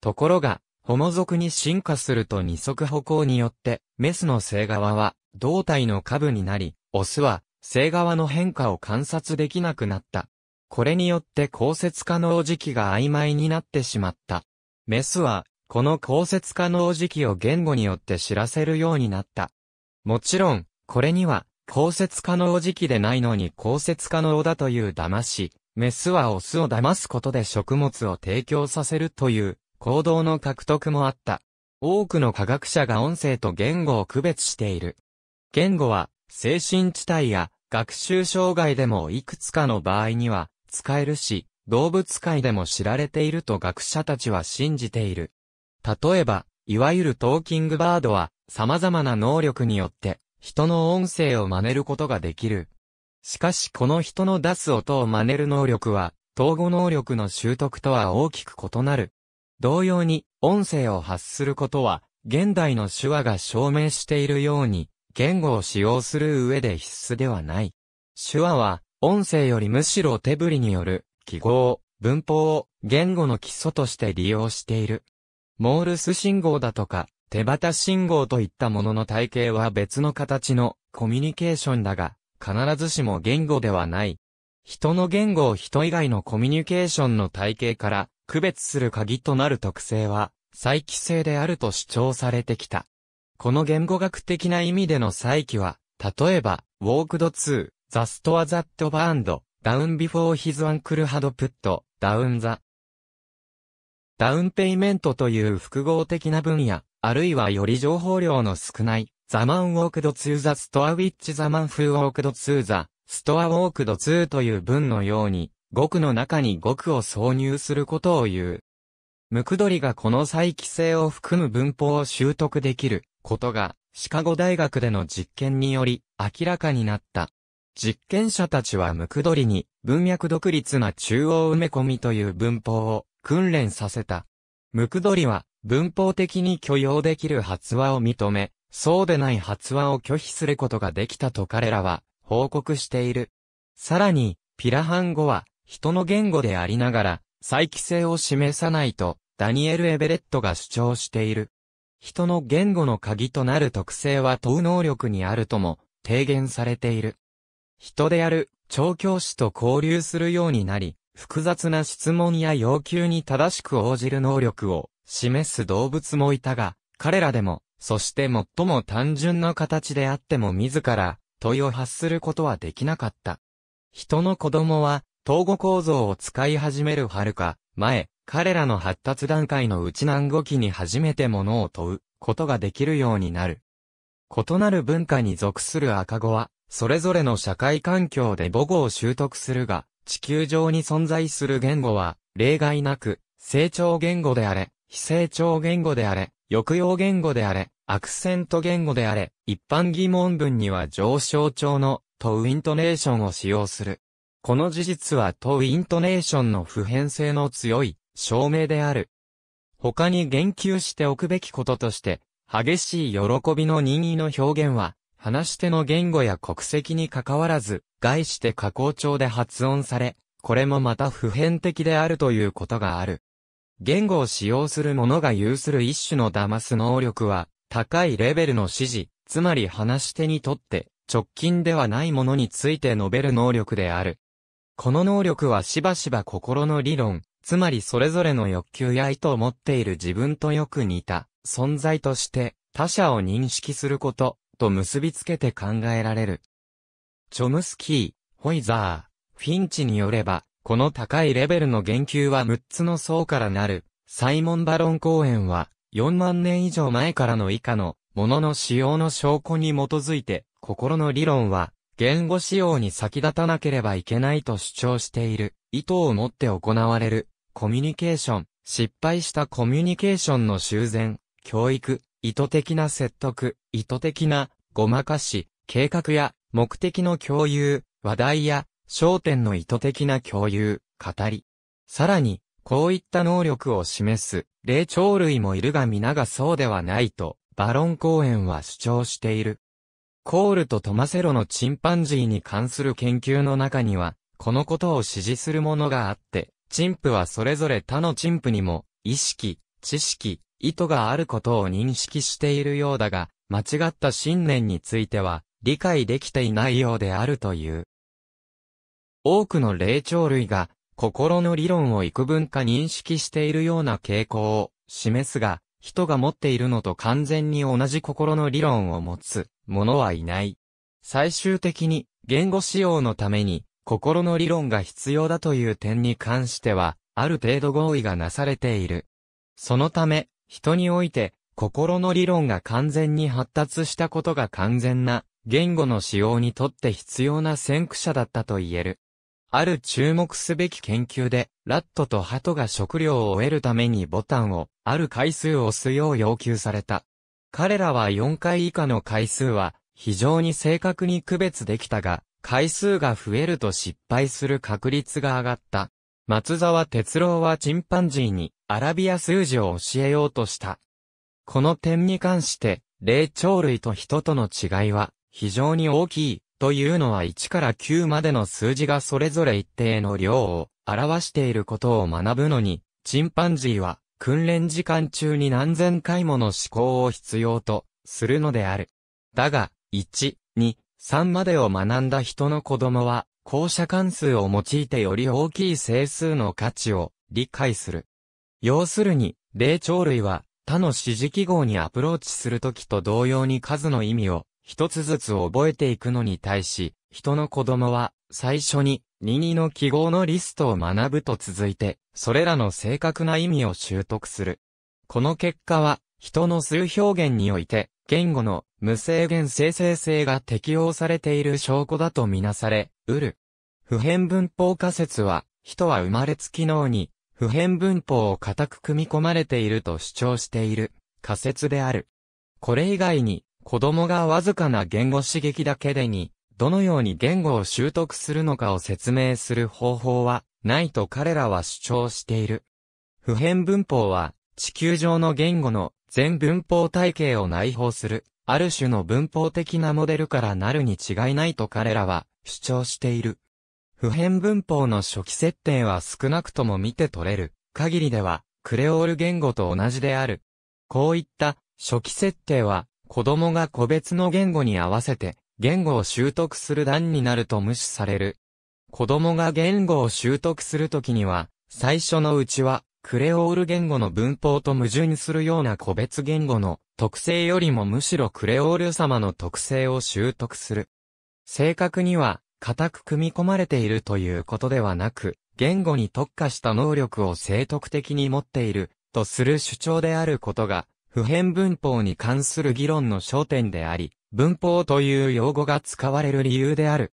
ところが、ホモ族に進化すると二足歩行によって、メスの正側は胴体の下部になり、オスは正側の変化を観察できなくなった。これによって降雪可能時期が曖昧になってしまった。メスは、この降雪可能時期を言語によって知らせるようになった。もちろん、これには、降雪可能時期でないのに降雪可能だという騙し、メスはオスを騙すことで食物を提供させるという行動の獲得もあった。多くの科学者が音声と言語を区別している。言語は精神地帯や学習障害でもいくつかの場合には使えるし、動物界でも知られていると学者たちは信じている。例えば、いわゆるトーキングバードは様々な能力によって人の音声を真似ることができる。しかしこの人の出す音を真似る能力は、統合能力の習得とは大きく異なる。同様に、音声を発することは、現代の手話が証明しているように、言語を使用する上で必須ではない。手話は、音声よりむしろ手振りによる、記号、文法を、言語の基礎として利用している。モールス信号だとか、手旗信号といったものの体系は別の形のコミュニケーションだが、必ずしも言語ではない。人の言語を人以外のコミュニケーションの体系から区別する鍵となる特性は、再起性であると主張されてきた。この言語学的な意味での再起は、例えば、ウォークドー、ザストアザットバーンド、ダウンビフォーヒズアンクルハドプット、ダウンザ。ダウンペイメントという複合的な分野、あるいはより情報量の少ない、ザマンウォークドツーザストアウィッチザマンフーウォークドツーザ、ストアウォークドツーという文のように、語句の中に語句を挿入することを言う。ムクドリがこの再帰性を含む文法を習得できることが、シカゴ大学での実験により明らかになった。実験者たちはムクドリに文脈独立な中央埋め込みという文法を訓練させた。ムクドリは文法的に許容できる発話を認め、そうでない発話を拒否することができたと彼らは報告している。さらに、ピラハン語は人の言語でありながら、再帰性を示さないと、ダニエル・エベレットが主張している。人の言語の鍵となる特性は問う能力にあるとも提言されている。人である調教師と交流するようになり、複雑な質問や要求に正しく応じる能力を示す動物もいたが、彼らでも、そして最も単純な形であっても自ら、問いを発することはできなかった。人の子供は、統合構造を使い始めるはるか、前、彼らの発達段階のうち何語期に初めて物を問うことができるようになる。異なる文化に属する赤子は、それぞれの社会環境で母語を習得するが、地球上に存在する言語は、例外なく、成長言語であれ、非成長言語であれ、抑揚言語であれ、アクセント言語であれ、一般疑問文には上昇調の、とイントネーションを使用する。この事実はとイントネーションの普遍性の強い、証明である。他に言及しておくべきこととして、激しい喜びの任意の表現は、話し手の言語や国籍に関わらず、概して加工調で発音され、これもまた普遍的であるということがある。言語を使用する者が有する一種の騙す能力は、高いレベルの指示、つまり話し手にとって、直近ではないものについて述べる能力である。この能力はしばしば心の理論、つまりそれぞれの欲求や意図を持っている自分とよく似た存在として他者を認識することと結びつけて考えられる。チョムスキー、ホイザー、フィンチによれば、この高いレベルの言及は6つの層からなる、サイモン・バロン公演は、4万年以上前からの以下の、ものの使用の証拠に基づいて、心の理論は、言語使用に先立たなければいけないと主張している、意図を持って行われる、コミュニケーション、失敗したコミュニケーションの修繕、教育、意図的な説得、意図的な、ごまかし、計画や、目的の共有、話題や、焦点の意図的な共有、語り。さらに、こういった能力を示す、霊長類もいるが皆がそうではないと、バロン公園は主張している。コールとトマセロのチンパンジーに関する研究の中には、このことを支持するものがあって、チンプはそれぞれ他のチンプにも、意識、知識、意図があることを認識しているようだが、間違った信念については、理解できていないようであるという。多くの霊長類が心の理論を幾分か認識しているような傾向を示すが、人が持っているのと完全に同じ心の理論を持つ者はいない。最終的に言語使用のために心の理論が必要だという点に関しては、ある程度合意がなされている。そのため、人において心の理論が完全に発達したことが完全な言語の使用にとって必要な先駆者だったと言える。ある注目すべき研究で、ラットとハトが食料を得るためにボタンを、ある回数を押すよう要求された。彼らは4回以下の回数は、非常に正確に区別できたが、回数が増えると失敗する確率が上がった。松沢哲郎はチンパンジーにアラビア数字を教えようとした。この点に関して、霊長類と人との違いは非常に大きいというのは1から9までの数字がそれぞれ一定の量を表していることを学ぶのに、チンパンジーは訓練時間中に何千回もの思考を必要とするのである。だが、1、2、3までを学んだ人の子供は、校舎関数を用いてより大きい整数の価値を理解する。要するに、霊長類は他の指示記号にアプローチするときと同様に数の意味を一つずつ覚えていくのに対し、人の子供は、最初に、任意の記号のリストを学ぶと続いて、それらの正確な意味を習得する。この結果は、人の数表現において、言語の無制限生成性が適用されている証拠だとみなされ、うる。普遍文法仮説は、人は生まれつき脳に、普遍文法を固く組み込まれていると主張している、仮説である。これ以外に、子供がわずかな言語刺激だけでに、どのように言語を習得するのかを説明する方法は、ないと彼らは主張している。普遍文法は、地球上の言語の全文法体系を内包する、ある種の文法的なモデルからなるに違いないと彼らは主張している。普遍文法の初期設定は少なくとも見て取れる限りでは、クレオール言語と同じである。こういった初期設定は子供が個別の言語に合わせて、言語を習得する段になると無視される。子供が言語を習得するときには、最初のうちは、クレオール言語の文法と矛盾するような個別言語の特性よりもむしろクレオール様の特性を習得する。正確には、固く組み込まれているということではなく、言語に特化した能力を正徳的に持っている、とする主張であることが、普遍文法に関する議論の焦点であり、文法という用語が使われる理由である。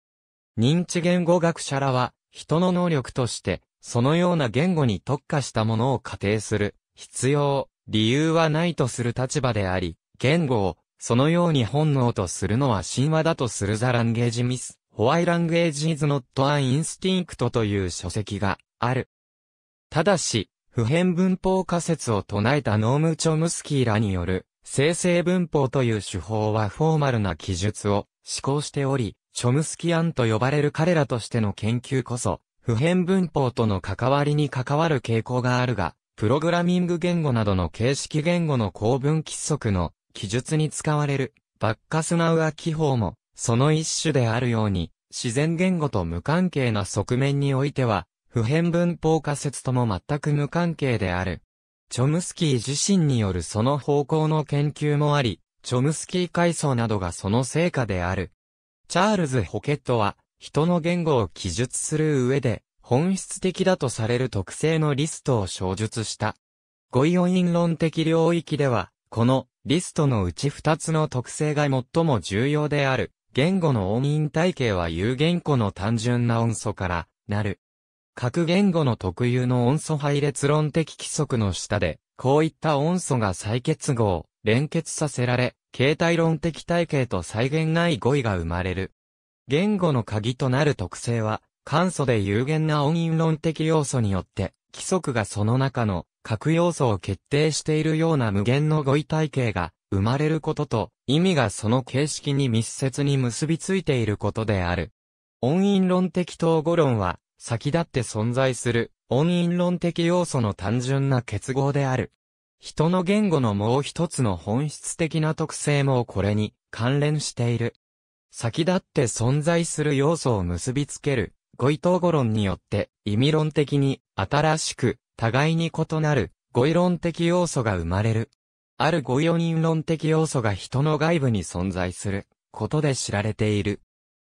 認知言語学者らは、人の能力として、そのような言語に特化したものを仮定する、必要、理由はないとする立場であり、言語を、そのように本能とするのは神話だとするザランゲージミス、ホワイランゲージ is not an instinct という書籍がある。ただし、普遍文法仮説を唱えたノーム・チョムスキーらによる、生成文法という手法はフォーマルな記述を施行しており、チョムスキアンと呼ばれる彼らとしての研究こそ、普遍文法との関わりに関わる傾向があるが、プログラミング言語などの形式言語の公文規則の記述に使われるバッカスナウア記法もその一種であるように自然言語と無関係な側面においては普遍文法仮説とも全く無関係である。チョムスキー自身によるその方向の研究もあり、チョムスキー階層などがその成果である。チャールズ・ホケットは、人の言語を記述する上で、本質的だとされる特性のリストを小述した。語彙音論的領域では、このリストのうち二つの特性が最も重要である。言語の音韻体系は有言語の単純な音素からなる。各言語の特有の音素配列論的規則の下で、こういった音素が再結合、連結させられ、形態論的体系と再現ない語彙が生まれる。言語の鍵となる特性は、簡素で有限な音韻論的要素によって、規則がその中の各要素を決定しているような無限の語彙体系が生まれることと、意味がその形式に密接に結びついていることである。音韻論的統合論は、先立って存在する、音韻論的要素の単純な結合である。人の言語のもう一つの本質的な特性もこれに関連している。先立って存在する要素を結びつける、語彙統語論によって意味論的に新しく互いに異なる語彙論的要素が生まれる。ある語彙音韻論的要素が人の外部に存在することで知られている。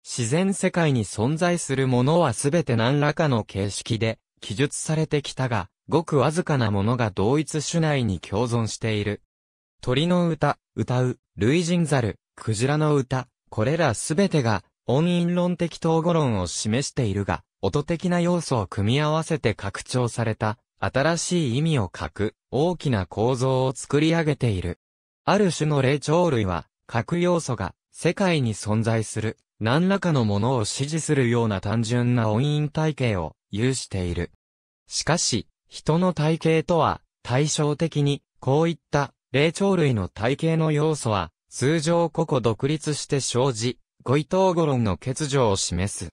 自然世界に存在するものはすべて何らかの形式で記述されてきたが、ごくわずかなものが同一種内に共存している。鳥の歌、歌う、類人猿、クジラの歌、これらすべてが、音韻論的統合論を示しているが、音的な要素を組み合わせて拡張された、新しい意味を書く、大きな構造を作り上げている。ある種の霊長類は、く要素が、世界に存在する、何らかのものを指示するような単純な音韻体系を有している。しかし、人の体系とは対照的に、こういった霊長類の体系の要素は、通常個々独立して生じ、ゴイト語論の欠如を示す。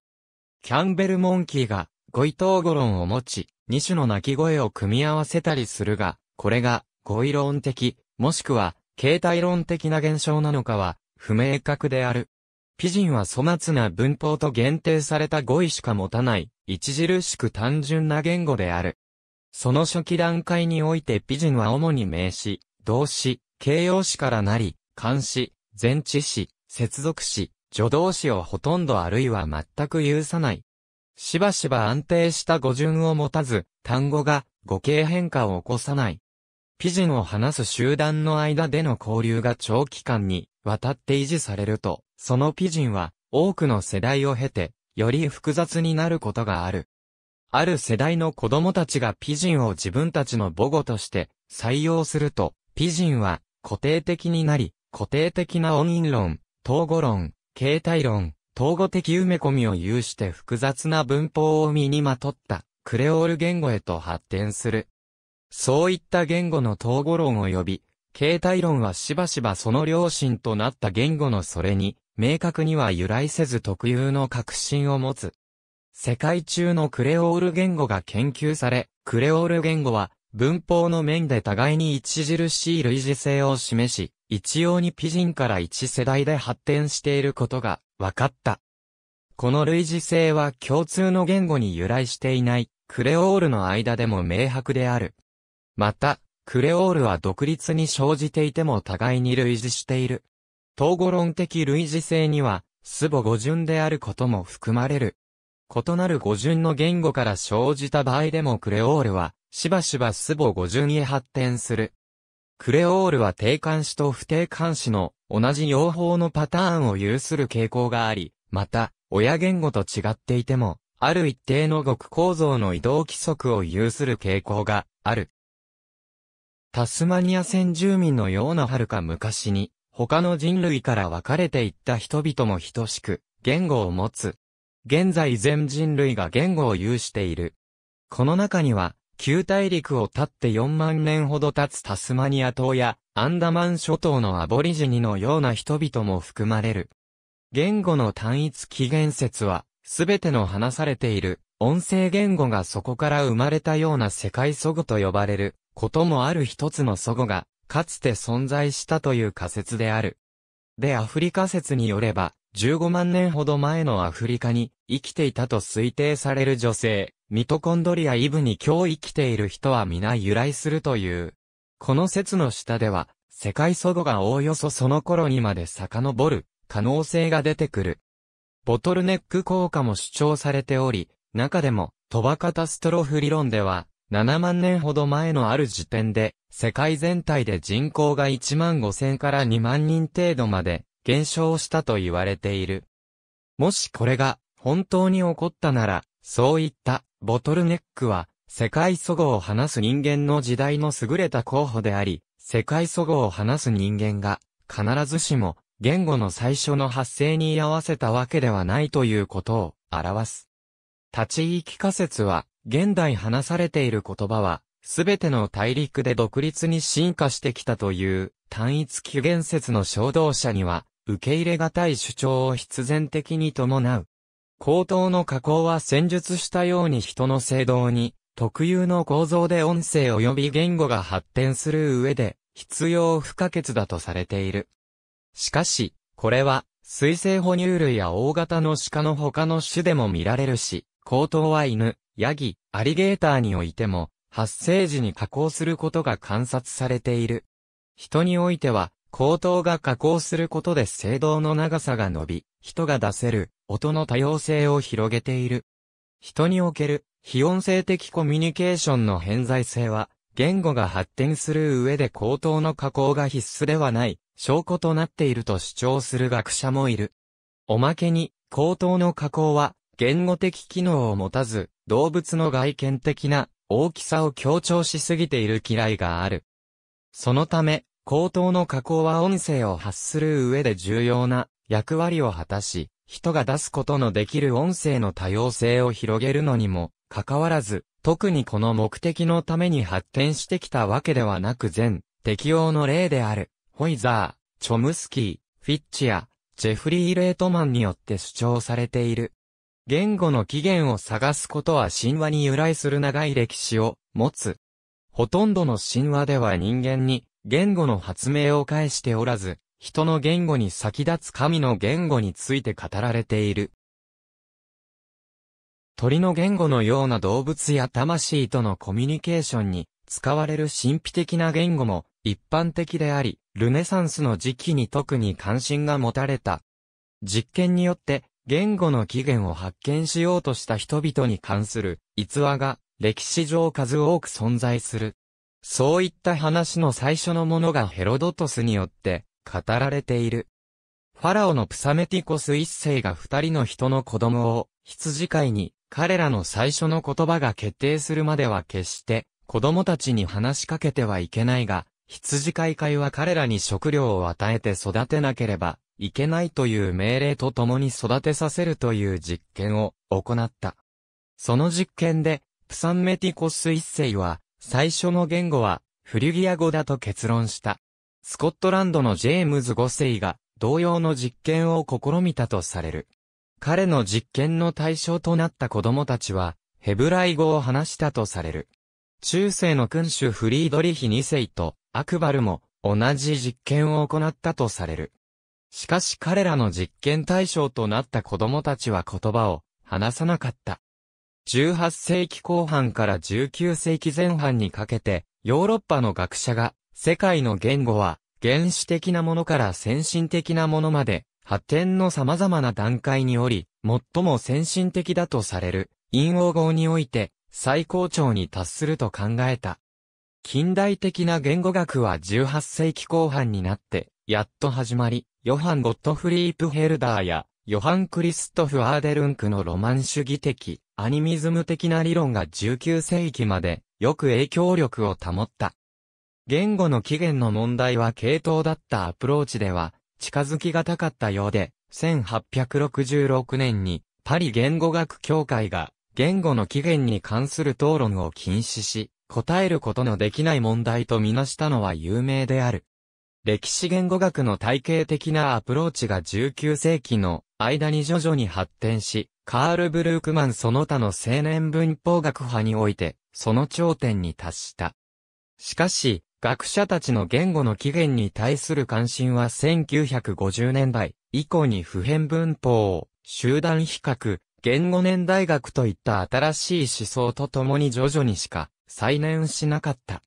キャンベルモンキーがゴイト語論を持ち、2種の鳴き声を組み合わせたりするが、これが語彙論的、もしくは形態論的な現象なのかは不明確である。ピジンは粗末な文法と限定された語彙しか持たない、著しく単純な言語である。その初期段階においてピジンは主に名詞、動詞、形容詞からなり、漢詞、前置詞、接続詞、助動詞をほとんどあるいは全く有さない。しばしば安定した語順を持たず、単語が語形変化を起こさない。ピジンを話す集団の間での交流が長期間にわたって維持されると、そのピジンは、多くの世代を経て、より複雑になることがある。ある世代の子供たちがピジンを自分たちの母語として採用すると、ピジンは固定的になり、固定的な音韻論、統語論、形態論、統語的埋め込みを有して複雑な文法を身にまとったクレオール言語へと発展する。そういった言語の統語論及び、形態論はしばしばその両親となった言語のそれに明確には由来せず特有の確信を持つ。世界中のクレオール言語が研究され、クレオール言語は文法の面で互いに著しい類似性を示し、一様にピジンから一世代で発展していることが分かった。この類似性は共通の言語に由来していないクレオールの間でも明白である。また、クレオールは独立に生じていても互いに類似している。統合論的類似性には、スボ語順であることも含まれる。異なる語順の言語から生じた場合でもクレオールは、しばしばスボ語順へ発展する。クレオールは定冠詞と不定冠詞の同じ用法のパターンを有する傾向があり、また、親言語と違っていても、ある一定の語句構造の移動規則を有する傾向がある。タスマニア先住民のようなはるか昔に、他の人類から分かれていった人々も等しく、言語を持つ。現在全人類が言語を有している。この中には、旧大陸を経って4万年ほど経つタスマニア島や、アンダマン諸島のアボリジニのような人々も含まれる。言語の単一起源説は、すべての話されている、音声言語がそこから生まれたような世界祖語と呼ばれる、こともある一つの祖語が、かつて存在したという仮説である。でアフリカ説によれば、15万年ほど前のアフリカに生きていたと推定される女性、ミトコンドリアイブに今日生きている人は皆由来するという。この説の下では、世界祖母がおおよそその頃にまで遡る可能性が出てくる。ボトルネック効果も主張されており、中でも、トバカタストロフ理論では、7万年ほど前のある時点で、世界全体で人口が1万5千から2万人程度まで減少したと言われている。もしこれが本当に起こったなら、そういったボトルネックは世界祖語を話す人間の時代の優れた候補であり、世界祖語を話す人間が必ずしも言語の最初の発生に居合わせたわけではないということを表す。立ち行き仮説は現代話されている言葉は、すべての大陸で独立に進化してきたという単一起源説の衝動者には、受け入れがたい主張を必然的に伴う。口頭の加工は戦術したように人の制堂に、特有の構造で音声及び言語が発展する上で、必要不可欠だとされている。しかし、これは、水生哺乳類や大型の鹿の他の種でも見られるし、高等は犬、ヤギ、アリゲーターにおいても、発生時に加工することが観察されている。人においては、口頭が加工することで声道の長さが伸び、人が出せる音の多様性を広げている。人における非音声的コミュニケーションの偏在性は、言語が発展する上で口頭の加工が必須ではない証拠となっていると主張する学者もいる。おまけに、口頭の加工は言語的機能を持たず、動物の外見的な大きさを強調しすぎている嫌いがある。そのため、口頭の加工は音声を発する上で重要な役割を果たし、人が出すことのできる音声の多様性を広げるのにも、かかわらず、特にこの目的のために発展してきたわけではなく全、適用の例である、ホイザー、チョムスキー、フィッチや、ジェフリー・レートマンによって主張されている。言語の起源を探すことは神話に由来する長い歴史を持つ。ほとんどの神話では人間に言語の発明を介しておらず、人の言語に先立つ神の言語について語られている。鳥の言語のような動物や魂とのコミュニケーションに使われる神秘的な言語も一般的であり、ルネサンスの時期に特に関心が持たれた。実験によって言語の起源を発見しようとした人々に関する逸話が歴史上数多く存在する。そういった話の最初のものがヘロドトスによって語られている。ファラオのプサメティコス一世が二人の人の子供を羊飼いに彼らの最初の言葉が決定するまでは決して子供たちに話しかけてはいけないが、羊飼い会は彼らに食料を与えて育てなければいけないという命令と共に育てさせるという実験を行った。その実験で、プサンメティコス一世は、最初の言語は、フリュギア語だと結論した。スコットランドのジェームズ五世が、同様の実験を試みたとされる。彼の実験の対象となった子供たちは、ヘブライ語を話したとされる。中世の君主フリードリヒ二世とアクバルも同じ実験を行ったとされる。しかし彼らの実験対象となった子供たちは言葉を話さなかった。18世紀後半から19世紀前半にかけて、ヨーロッパの学者が、世界の言語は、原始的なものから先進的なものまで、発展の様々な段階におり、最も先進的だとされる、陰王号において、最高潮に達すると考えた。近代的な言語学は18世紀後半になって、やっと始まり、ヨハン・ゴットフリープ・ヘルダーや、ヨハン・クリストフ・アーデルンクのロマン主義的、アニミズム的な理論が19世紀まで、よく影響力を保った。言語の起源の問題は系統だったアプローチでは、近づきがたかったようで、1866年に、パリ言語学協会が、言語の起源に関する討論を禁止し、答えることのできない問題とみなしたのは有名である。歴史言語学の体系的なアプローチが19世紀の間に徐々に発展し、カール・ブルークマンその他の青年文法学派において、その頂点に達した。しかし、学者たちの言語の起源に対する関心は1950年代以降に普遍文法、集団比較、言語年代学といった新しい思想とともに徐々にしか再燃しなかった。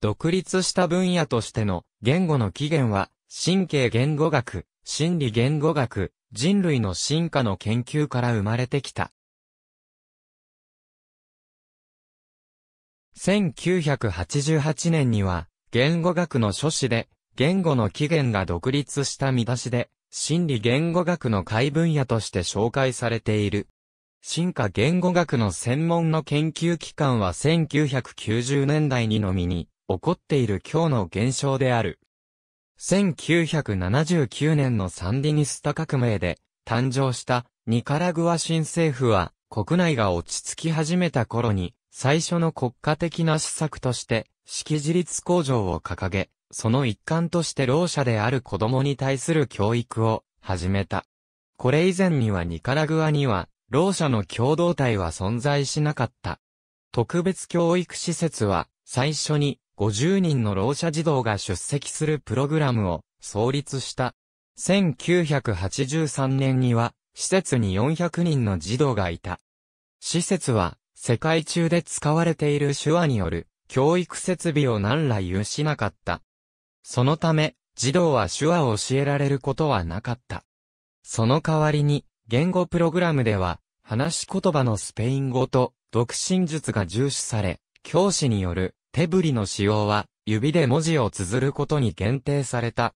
独立した分野としての言語の起源は、神経言語学、心理言語学、人類の進化の研究から生まれてきた。1988年には、言語学の書誌で、言語の起源が独立した見出しで、心理言語学の解分野として紹介されている。進化言語学の専門の研究機関は1990年代にのみに、起こっている今日の現象である。1979年のサンディニスタ革命で誕生したニカラグア新政府は国内が落ち着き始めた頃に最初の国家的な施策として識字率向上を掲げ、その一環として老者である子供に対する教育を始めた。これ以前にはニカラグアには老者の共同体は存在しなかった。特別教育施設は最初に50人のろう者児童が出席するプログラムを創立した。1983年には、施設に400人の児童がいた。施設は、世界中で使われている手話による教育設備を何ら有しなかった。そのため、児童は手話を教えられることはなかった。その代わりに、言語プログラムでは、話し言葉のスペイン語と、独身術が重視され、教師による手振りの使用は、指で文字を綴ることに限定された。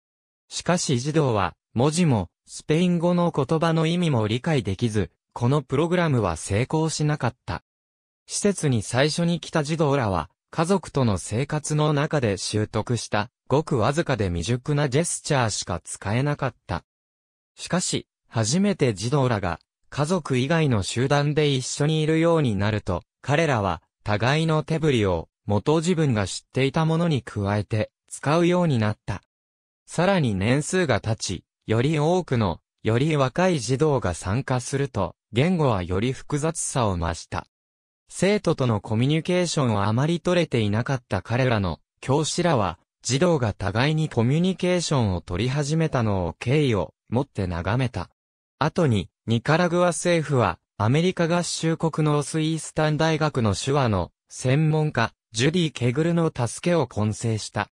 しかし児童は、文字も、スペイン語の言葉の意味も理解できず、このプログラムは成功しなかった。施設に最初に来た児童らは、家族との生活の中で習得した、ごくわずかで未熟なジェスチャーしか使えなかった。しかし、初めて児童らが、家族以外の集団で一緒にいるようになると、彼らは、互いの手振りを、元自分が知っていたものに加えて使うようになった。さらに年数が経ち、より多くの、より若い児童が参加すると、言語はより複雑さを増した。生徒とのコミュニケーションはあまり取れていなかった彼らの教師らは、児童が互いにコミュニケーションを取り始めたのを敬意を持って眺めた。後に、ニカラグア政府は、アメリカ合衆国のスイースタン大学の手話の専門家、ジュディ・ケグルの助けを混成した。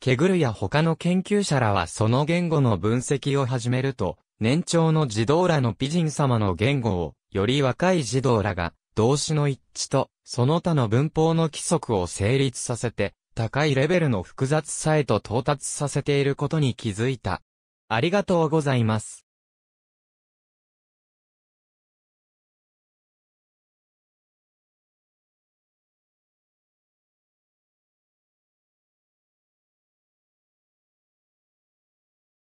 ケグルや他の研究者らはその言語の分析を始めると、年長の児童らの美人様の言語を、より若い児童らが、動詞の一致と、その他の文法の規則を成立させて、高いレベルの複雑さへと到達させていることに気づいた。ありがとうございます。